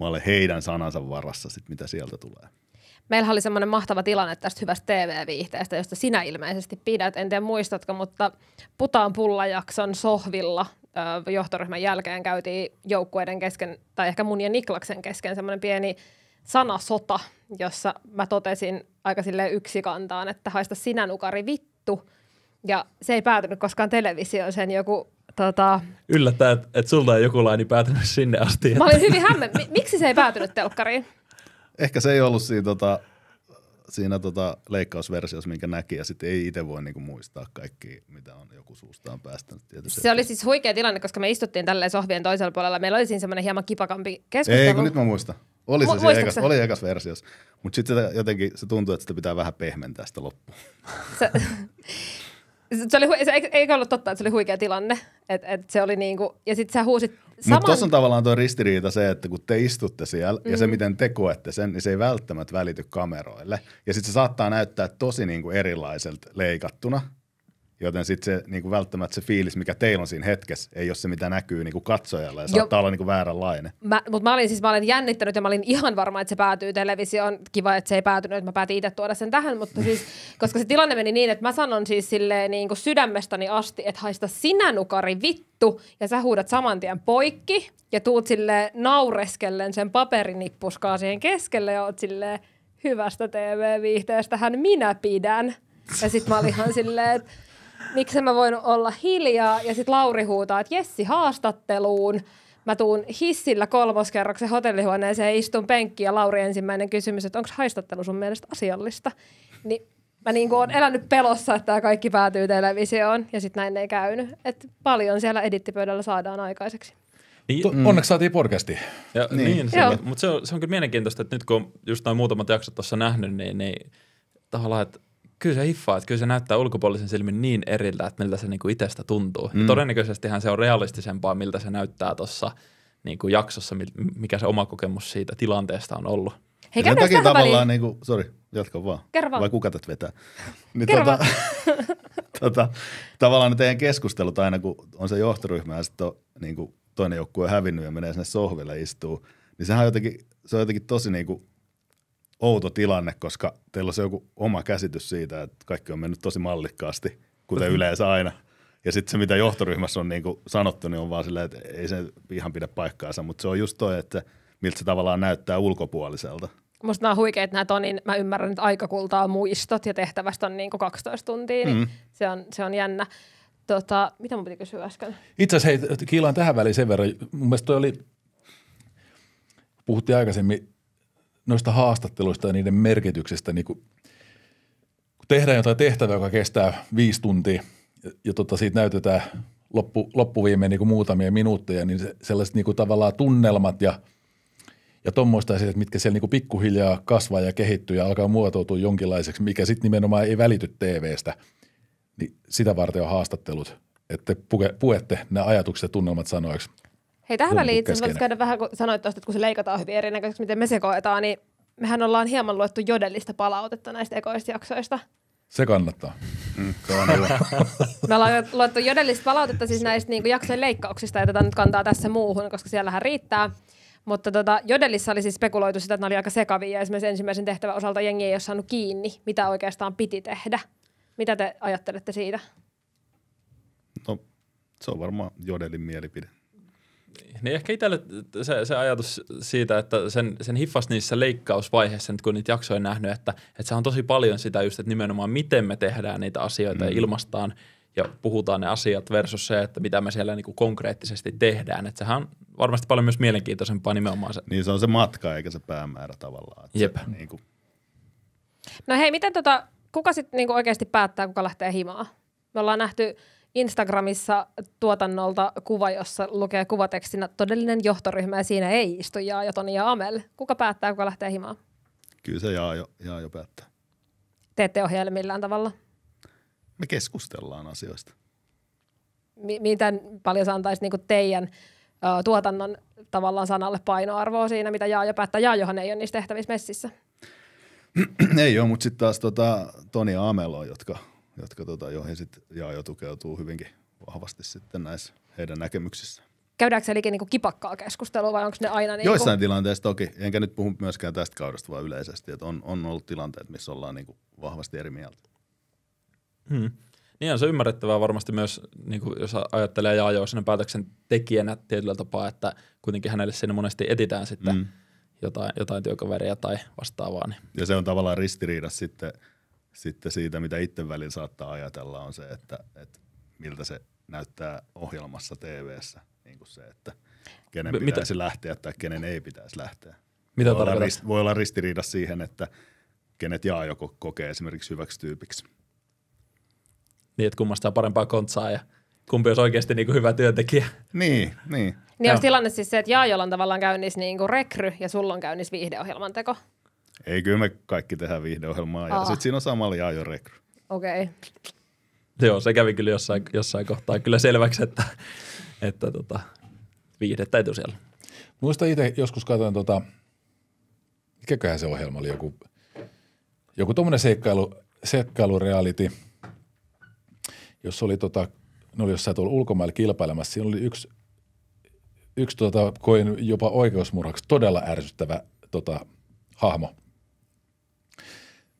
mä olen heidän sanansa varassa, sit, mitä sieltä tulee. Meillä oli semmoinen mahtava tilanne tästä hyvästä TV-viihteestä, josta sinä ilmeisesti pidät, en tiedä muistatko, mutta Putaan pullajakson sohvilla johtoryhmän jälkeen käytiin joukkueiden kesken, tai ehkä mun ja Niklaksen kesken semmoinen pieni sanasota, jossa mä totesin aika sille yksikantaan, että haista sinä nukari vittu. Ja se ei päätynyt koskaan televisioon, sen joku tota... Yllättää, että et sulta ei joku laini päätynyt sinne asti. Että... Mä olin hyvin hämmen. Miksi se ei päätynyt telkkariin? Ehkä se ei ollut siinä tota, siinä tota leikkausversiossa, minkä näki, ja sitten ei itse voi niinku muistaa kaikki, mitä on joku suustaan päästänyt. Tietysti. Se oli siis huikea tilanne, koska me istuttiin tällä sohvien toisella puolella. Meillä oli siinä semmoinen hieman kipakampi keskustelu. Ei, kun nyt mä muistan. Oli se, Mu- se ekas, oli ekas versiossa. Mutta sitten jotenkin se tuntuu, että sitä pitää vähän pehmentää sitä loppuun. se oli, se ei, ei ollut totta, että se oli huikea tilanne? Et, et se oli niinku, ja sitten sä huusit saman... Mutta tuossa on tavallaan tuo ristiriita se, että kun te istutte siellä mm. ja se mm. miten te koette sen, niin se ei välttämättä välity kameroille. Ja sitten se saattaa näyttää tosi niinku erilaiselta leikattuna – Joten sitten se niin kuin välttämättä se fiilis, mikä teillä on siinä hetkessä, ei ole se, mitä näkyy niin kuin katsojalla ja saattaa jo, olla niin kuin vääränlainen. Mä, mutta mä olin siis mä olin jännittänyt ja mä olin ihan varma, että se päätyy televisioon. Kiva, että se ei päätynyt, mä päätin itse tuoda sen tähän, mutta siis, koska se tilanne meni niin, että mä sanon siis silleen niin kuin sydämestäni asti, että haista sinä nukari vittu ja sä huudat saman tien poikki ja tuut sille naureskellen sen paperinippuskaa siihen keskelle ja oot silleen, hyvästä TV-viihteestähän minä pidän. Ja sit mä olin ihan silleen, että miksi mä voin olla hiljaa. Ja sitten Lauri huutaa, että Jessi haastatteluun. Mä tuun hissillä kolmoskerroksen hotellihuoneeseen, istun penkkiin ja Lauri ensimmäinen kysymys, että onko haistattelu sun mielestä asiallista? Niin mä niinku oon elänyt pelossa, että tämä kaikki päätyy televisioon ja sitten näin ei käynyt. Et paljon siellä edittipöydällä saadaan aikaiseksi. Niin, mm. Onneksi saatiin podcasti. Ja, niin. niin, se, mutta se on, se on kyllä mielenkiintoista, että nyt kun just noin muutamat jaksot tuossa nähnyt, niin, niin tavallaan, että kyllä se hiffaa, että kyllä se näyttää ulkopuolisen silmin niin erillä, että miltä se niinku itsestä tuntuu. Mm. Ja todennäköisestihän se on realistisempaa, miltä se näyttää tuossa niinku jaksossa, mikä se oma kokemus siitä tilanteesta on ollut. Hei, sen takia tavallaan, niin kuin, sorry, jatka vaan. Kerro vaan. Vai kuka tätä vetää? Niin tota, tota, tavallaan ne teidän keskustelut aina, kun on se johtoryhmä ja sitten on, niin kuin, toinen joukkue hävinnyt ja menee sinne sohville istuu, niin sehän on jotenkin, se on jotenkin tosi niin kuin, outo tilanne, koska teillä on se joku oma käsitys siitä, että kaikki on mennyt tosi mallikkaasti, kuten yleensä aina. Ja sitten se, mitä johtoryhmässä on niin sanottu, niin on vaan silleen, että ei se ihan pidä paikkaansa, mutta se on just toi, että miltä se tavallaan näyttää ulkopuoliselta. Musta nämä huikeet nämä Tonin, mä ymmärrän, että aikakultaa muistot ja tehtävästä on niin 12 tuntia, niin mm. se, on, se on jännä. Tota, mitä mun piti kysyä äsken? Itse asiassa hei, kiilaan tähän väliin sen verran. Mun mielestä toi oli, puhuttiin aikaisemmin noista haastatteluista ja niiden merkityksestä, niin kun, kun tehdään jotain tehtävää, joka kestää viisi tuntia ja, ja tota, siitä näytetään loppu, loppuviimeen niin muutamia minuutteja, niin se, sellaiset niin tavallaan tunnelmat ja, ja tuommoista asiat, mitkä siellä niin pikkuhiljaa kasvaa ja kehittyy ja alkaa muotoutua jonkinlaiseksi, mikä sitten nimenomaan ei välity TVstä, niin sitä varten on haastattelut, että puke, puette nämä ajatukset ja tunnelmat sanoiksi – Hei, tähän väliin itse asiassa käydä vähän, kun sanoit tuosta, että kun se leikataan hyvin erinäköiseksi, miten me koetaan, niin mehän ollaan hieman luettu jodellista palautetta näistä ekoista jaksoista. Se kannattaa. Mm, se on hyvä. Me ollaan luettu jodellista palautetta siis näistä niin jaksojen leikkauksista, ja tätä nyt kantaa tässä muuhun, koska siellähän riittää. Mutta tota, Jodellissa oli siis spekuloitu sitä, että ne oli aika sekavia ja esimerkiksi ensimmäisen tehtävän osalta jengi ei ole saanut kiinni, mitä oikeastaan piti tehdä. Mitä te ajattelette siitä? No, se on varmaan Jodelin mielipide. Niin, niin ehkä itselle se, se ajatus siitä, että sen, sen hiffas niissä leikkausvaiheissa, kun niitä jaksoja nähnyt, että, että se on tosi paljon sitä just, että nimenomaan miten me tehdään niitä asioita mm. ilmastaan ja puhutaan ne asiat versus se, että mitä me siellä niinku konkreettisesti tehdään. Että sehän on varmasti paljon myös mielenkiintoisempaa nimenomaan se. Niin se on se matka eikä se päämäärä tavallaan. Jep. Se, niinku... No hei, miten tota, kuka sitten niinku oikeasti päättää, kuka lähtee himaan? Me ollaan nähty Instagramissa tuotannolta kuva, jossa lukee kuvatekstinä todellinen johtoryhmä ja siinä ei istu Jaa ja Toni ja Amel. Kuka päättää, kuka lähtee himaan? Kyllä se Jaa jo, jaa jo päättää. Te ette ohjaile millään tavalla? Me keskustellaan asioista. M- miten paljon se antaisi niin teidän ö, tuotannon tavallaan sanalle painoarvoa siinä, mitä Jaa jo päättää? johan ei ole niissä tehtävissä messissä. ei ole, mutta sitten taas tota, Toni ja Amel on, jotka – jotka tota, joihin sitten Jaajo tukeutuu hyvinkin vahvasti sitten näissä heidän näkemyksissä. Käydäänkö se liikin niinku kipakkaa keskustelua vai onko ne aina niin Joissain tilanteissa toki, enkä nyt puhu myöskään tästä kaudesta, vaan yleisesti, että on, on ollut tilanteet, missä ollaan niinku vahvasti eri mieltä. Hmm. Niin on se ymmärrettävää varmasti myös, niin kuin jos ajattelee Jaajoa sinne tekijänä tietyllä tapaa, että kuitenkin hänelle sinne monesti etitään sitten mm. jotain, jotain työkaveria tai vastaavaa. Niin. Ja se on tavallaan ristiriidassa sitten – sitten siitä, mitä itse välillä saattaa ajatella, on se, että, että miltä se näyttää ohjelmassa TV-ssä, niin kuin se, että kenen M- pitäisi mitä? lähteä tai kenen ei pitäisi lähteä. Mitä voi, olla, rist, voi olla ristiriida siihen, että kenet jaa joko kokee esimerkiksi hyväksi tyypiksi. Niin, että kummasta on parempaa kontsaa ja kumpi olisi oikeasti niin kuin hyvä työntekijä. Niin, niin. Niin olisi tilanne siis se, että jolla on tavallaan käynnissä niin kuin rekry ja sulla on käynnissä viihdeohjelman teko. Ei, kyllä me kaikki tehdään viihdeohjelmaa ja ah. sitten siinä on samalla ja Okei. Okay. Joo, se kävi kyllä jossain, jossain kohtaa kyllä selväksi, että, että tota, viihde täytyy siellä. Muista itse joskus katsoin, tota, mikäköhän se ohjelma oli, joku, joku tuommoinen seikkailu, seikkailureality, jossa oli, tota, ne oli jossain tuolla ulkomailla kilpailemassa. Siinä oli yksi, yksi tota, koin jopa oikeusmurhaksi todella ärsyttävä tota, hahmo –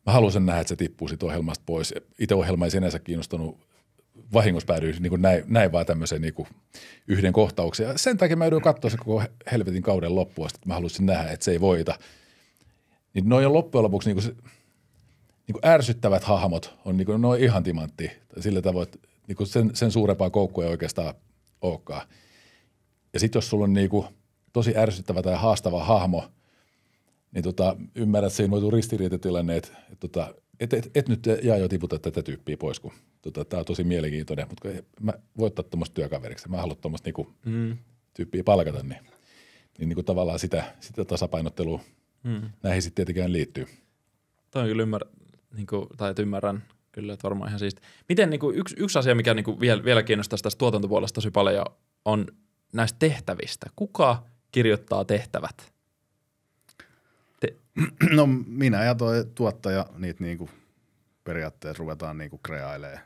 mä halusin nähdä, että se tippuu siitä ohjelmasta pois. Itse ohjelma ei sinänsä kiinnostanut vahingossa päädyin niin näin, näin vaan tämmöiseen niin yhden kohtauksen. Ja sen takia mä joudun katsoa se koko helvetin kauden loppuun asti, että mä halusin nähdä, että se ei voita. Niin noin on loppujen lopuksi niin kuin se, niin kuin ärsyttävät hahmot on niin kuin, noin ihan timantti. Sillä tavoin, että niin kuin sen, sen suurempaa koukkua ei oikeastaan olekaan. Ja sitten jos sulla on niin kuin tosi ärsyttävä tai haastava hahmo – niin tota, ymmärrät, että siinä voi tulla ristiriitatilanne, että et, tota, et, et, et, nyt jaa jo tiputa tätä tyyppiä pois, kun tota, tämä on tosi mielenkiintoinen, mutta mä voin ottaa tuommoista työkaveriksi, mä haluan tuommoista niinku, mm. tyyppiä palkata, niin, niin, niin tavallaan sitä, sitä tasapainottelua mm. näihin sitten tietenkään liittyy. Toi on kyllä ymmär, niin kuin, tai että ymmärrän kyllä, että varmaan ihan siisti. Miten niin kuin, yksi, yksi asia, mikä niin kuin, vielä, vielä kiinnostaa tästä tuotantopuolesta tosi paljon, on näistä tehtävistä. Kuka kirjoittaa tehtävät? No minä ja toi tuottaja niitä niinku periaatteessa ruvetaan niinku kreailemaan.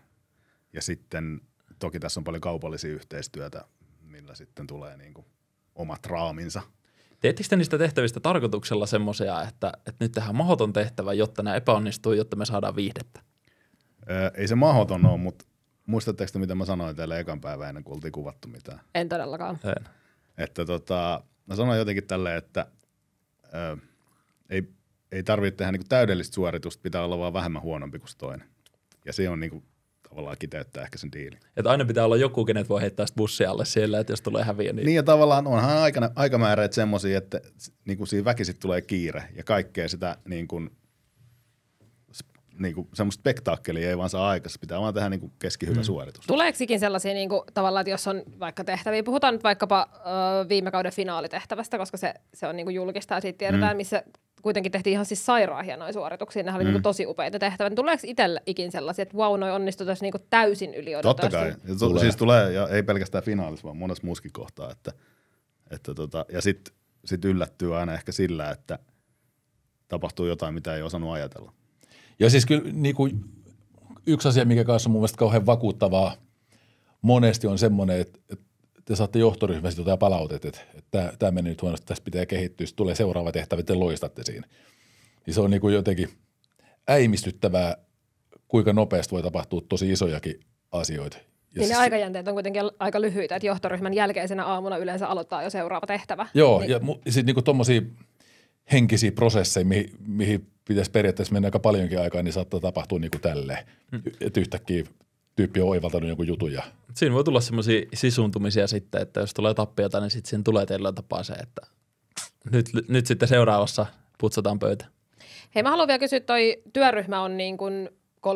Ja sitten toki tässä on paljon kaupallisia yhteistyötä, millä sitten tulee niinku omat raaminsa. Teettekö te niistä tehtävistä tarkoituksella semmoisia, että, että nyt tehdään mahdoton tehtävä, jotta nämä epäonnistuu, jotta me saadaan viihdettä? Öö, ei se mahdoton ole, mutta muistatteko mitä mä sanoin teille ekan päivän ennen kuin oltiin kuvattu mitään? En todellakaan. En. Että tota, mä sanoin jotenkin tälleen, että öö, ei, ei tarvitse tehdä niin täydellistä suoritusta, pitää olla vaan vähemmän huonompi kuin toinen. Ja se on niin kuin, tavallaan kiteyttää ehkä sen diilin. Että aina pitää olla joku, kenet voi heittää sitä bussia alle siellä, että jos tulee häviä. Niin, niin ja tavallaan onhan aikana, aikamääreet semmoisia, että niin kuin siinä väkisit tulee kiire ja kaikkea sitä niin kuin, niinku, semmoista spektaakkelia ei vaan saa aikaisemmin. Pitää vaan tehdä niinku keskihyvä mm. suoritus. Tuleeksikin sellaisia niinku, tavallaan, että jos on vaikka tehtäviä, puhutaan nyt vaikkapa ö, viime kauden finaalitehtävästä, koska se, se on niinku julkista ja siitä tiedetään, mm. missä kuitenkin tehtiin ihan siis sairaan hienoja suorituksia. Nämä oli niinku mm. niinku tosi upeita tehtäviä. Tuleeko itsellä ikin sellaisia, että vau, wow, noi onnistutaan niin täysin yli Totta kai. Ja tu- tulee. Siis tulee, ja ei pelkästään finaalissa, vaan monessa muuskin kohtaa. Että, että tota, ja sitten sit yllättyy aina ehkä sillä, että tapahtuu jotain, mitä ei osannut ajatella. Ja siis kyllä niin kuin, yksi asia, mikä kanssa on mun mielestä kauhean vakuuttavaa monesti on semmoinen, että, te saatte johtoryhmästä jotain palautetta, että, tämä meni nyt huonosti, tässä pitää kehittyä, sitten tulee seuraava tehtävä, te loistatte siinä. Niin se on niin kuin jotenkin äimistyttävää, kuinka nopeasti voi tapahtua tosi isojakin asioita. Ja niin siis, ne aikajänteet on kuitenkin aika lyhyitä, että johtoryhmän jälkeisenä aamuna yleensä aloittaa jo seuraava tehtävä. Joo, niin. ja sitten niin kuin tuommoisia henkisiä prosesseja, mihin, mihin pitäisi periaatteessa mennä aika paljonkin aikaa, niin saattaa tapahtua niin kuin tälleen. hmm. Että yhtäkkiä tyyppi on oivaltanut jonkun jutuja. Siinä voi tulla semmoisia sisuntumisia sitten, että jos tulee tappiota, niin sitten siinä tulee teillä tapaa se, että nyt, nyt sitten seuraavassa putsataan pöytä. Hei, mä haluan vielä kysyä, toi työryhmä on niin kuin 30-40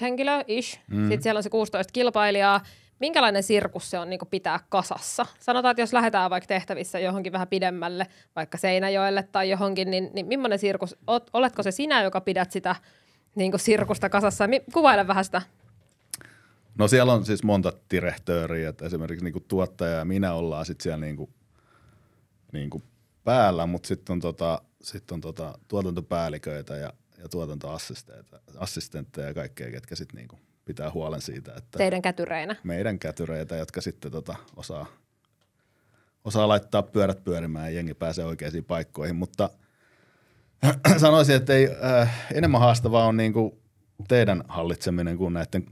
henkilöä ish. Mm. Sitten siellä on se 16 kilpailijaa minkälainen sirkus se on niin pitää kasassa? Sanotaan, että jos lähdetään vaikka tehtävissä johonkin vähän pidemmälle, vaikka Seinäjoelle tai johonkin, niin, niin millainen sirkus, oot, oletko se sinä, joka pidät sitä niin sirkusta kasassa? Kuvaile vähän sitä. No siellä on siis monta direktööriä, että esimerkiksi niin tuottaja ja minä ollaan sitten siellä niin kuin, niin kuin päällä, mutta sitten on, tota, sit on tota tuotantopäälliköitä ja, ja tuotantoassistentteja ja kaikkea, ketkä sitten niin pitää huolen siitä, että... Teidän kätyreinä? Meidän kätyreitä, jotka sitten tota, osaa, osaa laittaa pyörät pyörimään ja jengi pääsee oikeisiin paikkoihin, mutta sanoisin, että ei, äh, enemmän haastavaa on niin kuin teidän hallitseminen kuin näiden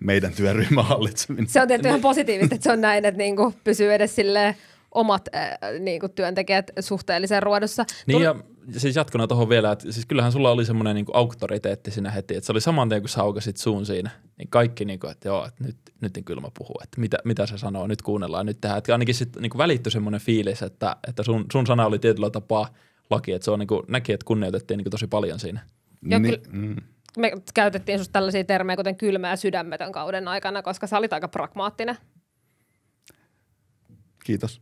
meidän työryhmän hallitseminen. Se on tietysti ihan positiivista, että se on näin, että niin kuin pysyy edes silleen omat äh, niin kuin työntekijät suhteellisen ruodossa. Niin Tuli... ja siis jatkona tuohon vielä, että siis kyllähän sulla oli semmoinen niinku auktoriteetti siinä heti, että se oli saman tien, kun sä aukasit suun siinä, niin kaikki niinku että joo, että nyt, nyt en niin kylmä puhu, että mitä, mitä se sanoo, nyt kuunnellaan, nyt tehdään. Että ainakin sitten niinku välittyi semmoinen fiilis, että, että sun, sun sana oli tietyllä tapaa laki, että se on niinku näki, että kunnioitettiin niinku tosi paljon siinä. Ja Ni- niin. mm. me käytettiin just tällaisia termejä, kuten kylmä ja sydämetön kauden aikana, koska sä olit aika pragmaattinen. Kiitos.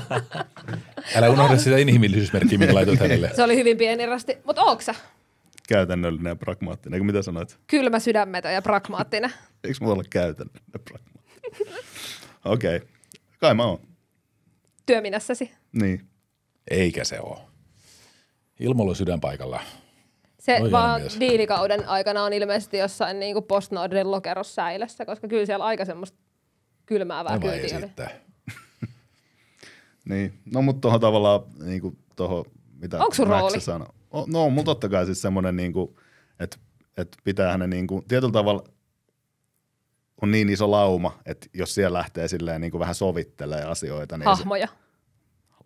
Älä unohda sitä inhimillisyysmerkkiä, mitä laitoit hänelle. Se oli hyvin pieni rasti, mutta ooksa? Käytännöllinen ja pragmaattinen, eikö mitä sanoit? Kylmä sydämetö ja pragmaattinen. Eikö mulla ole käytännöllinen ja pragmaattinen? Okei, okay. kai mä oon. Työminässäsi. Niin. Eikä se oo. Ilmoilla sydänpaikalla. Se Oi vaan diilikauden aikana on ilmeisesti jossain niinku postnordin lokerossa säilössä, koska kyllä siellä aika semmoista kylmäävää no kyytiä niin, no mutta tuohon tavallaan niinku tuohon, mitä Onks sun rooli? Sanoi. No on mulla totta kai siis semmonen, niinku, että et pitää hänen niinku, tietyllä tavalla on niin iso lauma, että jos siellä lähtee silleen niinku vähän sovittelee asioita. Niin hahmoja. Se,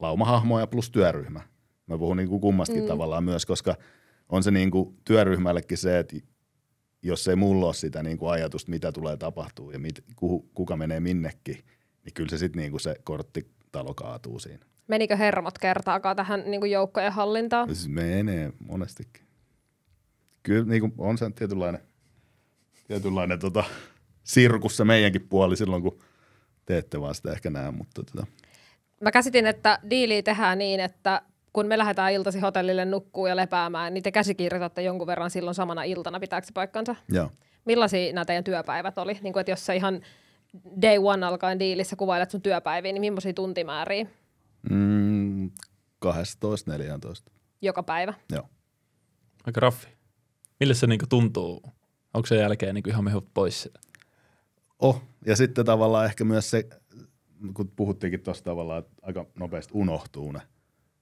laumahahmoja plus työryhmä. Mä puhun niinku kummastakin mm. tavallaan myös, koska on se niinku työryhmällekin se, että jos ei mulla ole sitä niinku ajatusta, mitä tulee tapahtuu ja mit, kuka menee minnekin, niin kyllä se sitten niinku se kortti talo kaatuu siinä. Menikö hermot kertaakaan tähän niin kuin joukkojen hallintaan? Siis menee monestikin. Kyllä niin kuin on se tietynlainen, tietynlainen tota, sirkus se meidänkin puoli silloin, kun te ette vaan sitä ehkä näe. Mutta, tota. Mä käsitin, että diili tehdään niin, että kun me lähdetään iltasi hotellille nukkuu ja lepäämään, niin te käsikirjoitatte jonkun verran silloin samana iltana, pitääkö se paikkansa? Joo. Millaisia nämä teidän työpäivät oli? Niin kuin, että jos se ihan day one alkaen diilissä kuvailet sun työpäiviä, niin millaisia tuntimääriä? Mm, 12-14. Joka päivä? Joo. Aika raffi. Millä se niinku tuntuu? Onko se jälkeen niinku ihan mehut pois Oh, ja sitten tavallaan ehkä myös se, kun puhuttiinkin tuosta tavallaan, että aika nopeasti unohtuu ne,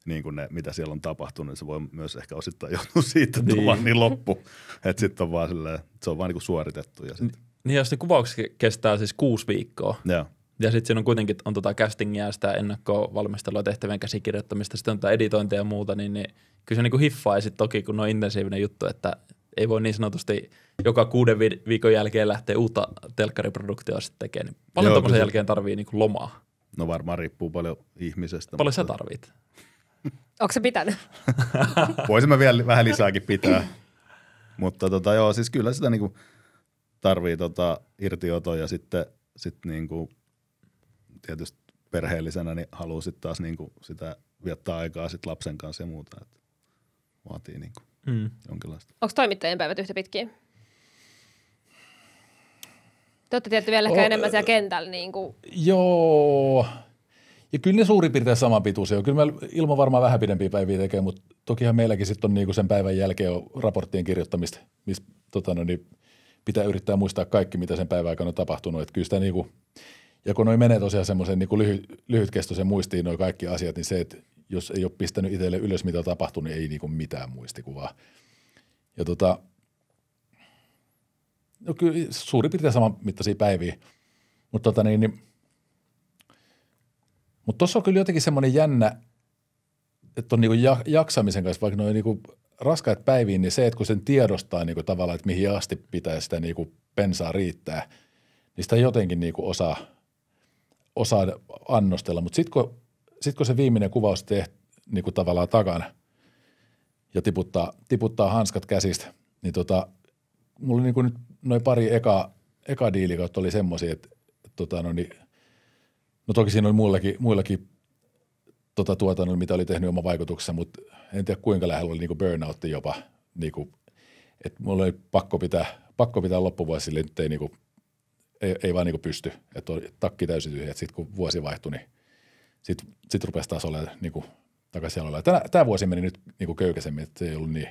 niin kuin ne, mitä siellä on tapahtunut, niin se voi myös ehkä osittain johtua siitä, että niin. on vaan niin loppu. Että sitten on vaan silleen, se on vaan niin kuin suoritettu. Ja sit. Niin jos se kuvaukset kestää siis kuusi viikkoa. Joo. Ja sitten siinä on kuitenkin on tota castingia ja sitä ennakkovalmistelua, tehtävien käsikirjoittamista, sitten on tätä tota editointia ja muuta, niin, niin kyllä se niinku hiffaa ja sitten toki kun on intensiivinen juttu, että ei voi niin sanotusti joka kuuden vi- viikon jälkeen lähteä uutta telkkariproduktioa sitten tekemään. Niin paljon Joo, tuommoisen se... jälkeen tarvii niinku lomaa? No varmaan riippuu paljon ihmisestä. Paljon mutta... sä tarvit? Onko se pitänyt? Voisimme vielä vähän lisääkin pitää. mutta tota, joo, siis kyllä sitä niinku, tarvii tota irtiotoja sitten sit niinku, tietysti perheellisenä niin haluaa sitten taas niinku sitä viettää aikaa sit lapsen kanssa ja muuta. Et vaatii niinku mm. jonkinlaista. Onko toimittajien päivät yhtä pitkiä? Te olette tietty vielä ehkä enemmän siellä kentällä. Niin kuin. Joo. Ja kyllä ne suurin piirtein pituus, on. Kyllä me Ilmo varmaan vähän pidempiä päiviä tekee, mutta tokihan meilläkin sitten on niinku sen päivän jälkeen on raporttien kirjoittamista, missä tota no, niin, pitää yrittää muistaa kaikki, mitä sen päivän aikana on tapahtunut. Että kyllä sitä niin kuin, ja kun noin menee tosiaan semmoisen niin lyhy, lyhytkestoisen muistiin noin kaikki asiat, niin se, että jos ei ole pistänyt itselle ylös, mitä tapahtunut, niin ei niin kuin mitään muistikuvaa. Ja tota, no kyllä suurin piirtein saman mittaisia päiviä, mutta tota niin, niin mutta tuossa on kyllä jotenkin semmoinen jännä, että on niinku jaksamisen kanssa, vaikka noin niinku raskaat päiviin, niin se, että kun sen tiedostaa niin kuin tavallaan, että mihin asti pitää sitä niin kuin pensaa riittää, niin sitä jotenkin niin kuin osaa, osaa annostella. Mutta sitten kun, sit kun se viimeinen kuvaus tehty niin kuin tavallaan takana ja tiputtaa, tiputtaa hanskat käsistä, niin tota, mulla niin kuin nyt noin pari eka, eka diilikautta oli semmoisia, että tota, no, niin, no toki siinä oli muillakin, muillakin tota tuotannon, mitä oli tehnyt oma vaikutuksensa, mutta en tiedä kuinka lähellä oli niinku burnoutti jopa. Niinku, että mulla oli pakko pitää, pakko pitää loppuvuosi sille, nyt ei, niinku, ei, ei vaan niinku pysty. Että takki täysin tyhjä, että sitten kun vuosi vaihtui, niin sitten sit rupesi taas olemaan niinku, takaisin jaloilla. Tämä, vuosi meni nyt niinku köykäisemmin, että se ei ollut niin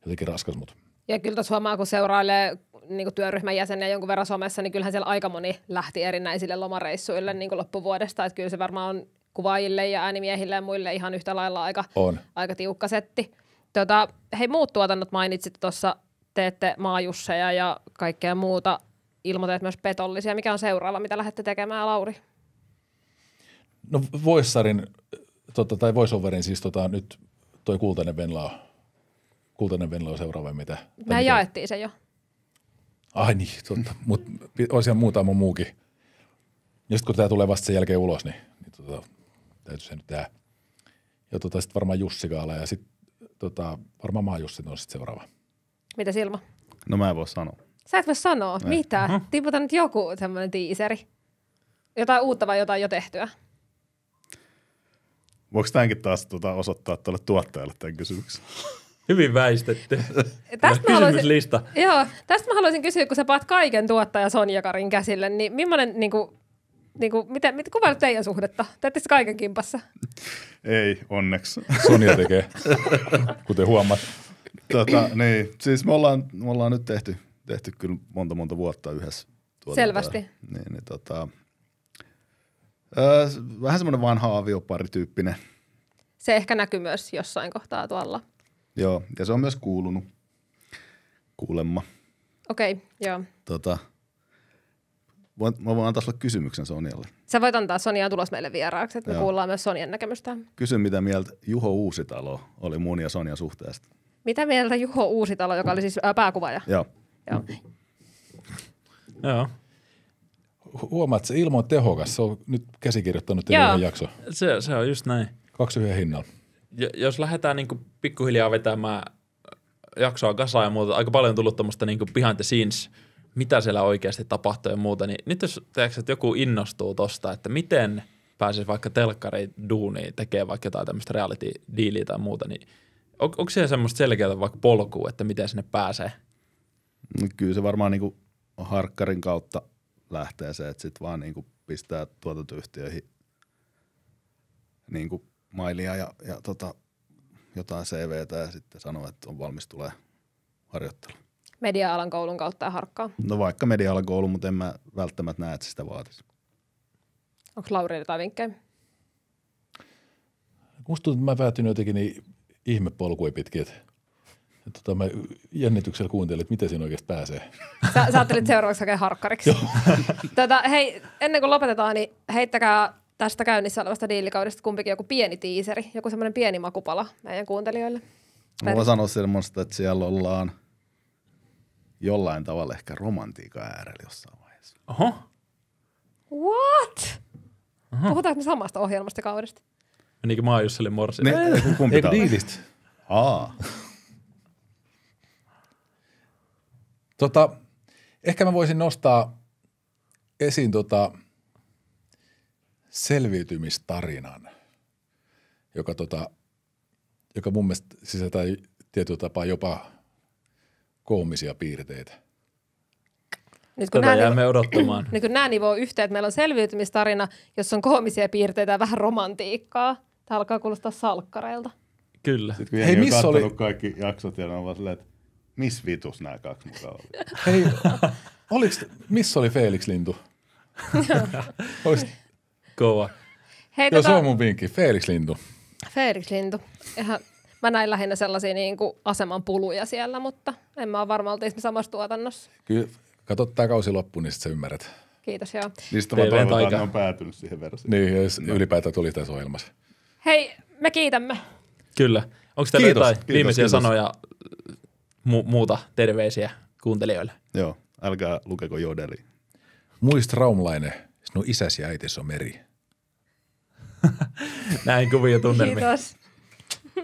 jotenkin raskas, mut. ja kyllä tuossa huomaa, kun seurailee niin työryhmän jäseniä jonkun verran somessa, niin kyllähän siellä aika moni lähti erinäisille lomareissuille niin kuin loppuvuodesta. Että kyllä se varmaan on kuvaajille ja äänimiehille ja muille ihan yhtä lailla aika, on. aika tiukka setti. Tota, hei, muut tuotannot mainitsit tuossa, teette maajusseja ja kaikkea muuta. Ilmoiteet myös petollisia. Mikä on seuraava, mitä lähdette tekemään, Lauri? No Voissarin, tota, tai Voiceoverin siis tota, nyt toi Kultainen on, Kultainen Venla on seuraava, mitä... Me jaettiin se jo. Ai niin, totta. Mutta olisi muutama muukin. Ja sitten kun tämä tulee vasta sen jälkeen ulos, niin, niin tota, täytyy se nyt tehdä. Ja tota, sitten varmaan Jussi Kaala ja sitten tota, varmaan maa Jussi on sitten seuraava. Mitä Silma? No mä en voi sanoa. Sä et voi sanoa? Ei. Mitä? Uh-huh. Tiputa nyt joku semmoinen tiiseri. Jotain uutta vai jotain jo tehtyä? Voiko tämänkin taas tota, osoittaa tuolle tuottajalle tämän kysymyksen? Hyvin väistetty. tästä mä haluaisin, joo, tästä mä haluaisin kysyä, kun sä paat kaiken tuottaja Karin käsille, niin millainen niin kuin, niin kuin, miten, miten kuvailet teidän suhdetta? Teette se kaiken kimpassa? Ei, onneksi. Sonja tekee, kuten huomaat. Tota, niin, siis me ollaan, me ollaan nyt tehty, tehty kyllä monta monta vuotta yhdessä. Selvästi. Niin, niin tota, ö, vähän semmoinen vanha avioparityyppinen. Se ehkä näkyy myös jossain kohtaa tuolla. Joo, ja se on myös kuulunut kuulemma. Okei, okay, joo. Tota, voin, mä voin antaa sulle kysymyksen Sonjalle. Sä voit antaa Sonia tulos meille vieraaksi, että me Joo. kuullaan myös Sonjan näkemystä. Kysy, mitä mieltä Juho Uusitalo oli mun ja Sonjan suhteesta. Mitä mieltä Juho Uusitalo, joka oli siis ää, äh, pääkuvaaja? Joo. Joo. Joo. Huomaat, että se ilmo on tehokas. Se on nyt käsikirjoittanut yhden jakso. Se, se on just näin. Kaksi yhden hinnalla. Jo, jos lähdetään niin pikkuhiljaa vetämään jaksoa kasaan ja muuta, aika paljon on tullut tuommoista niin behind the scenes – mitä siellä oikeasti tapahtuu ja muuta, niin nyt jos tehdäänkö, että joku innostuu tosta, että miten pääsisi vaikka telkkari duuniin tekemään vaikka jotain tämmöistä reality dealia tai muuta, niin on, onko siellä semmoista selkeää vaikka polkua, että miten sinne pääsee? No, kyllä se varmaan niinku harkkarin kautta lähtee se, että sitten vaan niinku pistää tuotantoyhtiöihin niinku mailia ja, ja tota, jotain CVtä ja sitten sanoo, että on valmis tulee harjoittelu media-alan koulun kautta ja harkkaa? No vaikka media-alan koulu, mutta en mä välttämättä näe, että sitä vaatisi. Onko Lauri jotain vinkkejä? Musta tuntuu, että mä päätin jotenkin niin ihmepolkuja pitkin, että että tota, mä jännityksellä kuuntelin, että miten siinä oikeasti pääsee. Sä, sä ajattelit seuraavaksi hakea harkkariksi. tota, hei, ennen kuin lopetetaan, niin heittäkää tästä käynnissä olevasta diilikaudesta kumpikin joku pieni tiiseri, joku semmoinen pieni makupala meidän kuuntelijoille. Mä voin sanoa semmoista, että siellä ollaan – jollain tavalla ehkä romantiikan äärellä jossain vaiheessa. Oho. What? Oho. Puhutaanko me samasta ohjelmasta kaudesta? Niin mä oon Jussille morsille? Ne, kumpi Eikö diilistä? Aa. tota, ehkä mä voisin nostaa esiin tota selviytymistarinan, joka, tota, joka mun mielestä sisältää tietyllä tapaa jopa koomisia piirteitä. Nyt kun Tätä jäämme odottamaan. Nyt kun nämä nivoo yhteen, että meillä on selviytymistarina, jossa on koomisia piirteitä ja vähän romantiikkaa. Tämä alkaa kuulostaa salkkareilta. Kyllä. Sitten kun Hei, missä oli... kaikki jaksot ja ne on vaan silleen, että missä vitus nämä kaksi mukaan oli. Hei, oliks, missä oli Felix Lintu? Olis... Kova. Hei, Joo, tota... se on mun vinkki. Felix Lintu. Felix Lintu. Ihan Mä näin lähinnä sellaisia niin kuin aseman puluja siellä, mutta en mä ole varma, oltiin samassa tuotannossa. Kyllä, kato tämä kausi loppuun, niin sitten sä ymmärrät. Kiitos, joo. Niistä vaan toivotaan, että on päätynyt siihen versioon. Niin, jos no. ylipäätään tuli tässä ohjelmassa. Hei, me kiitämme. Kyllä. Onko teillä kiitos, jotain kiitos, viimeisiä kiitos. sanoja, mu- muuta terveisiä kuuntelijoille? Joo, älkää lukeko jodeli. Muista Raumlainen, sinun isäsi ja äitisi on meri. Näin kuvia tunnelmia. Kiitos.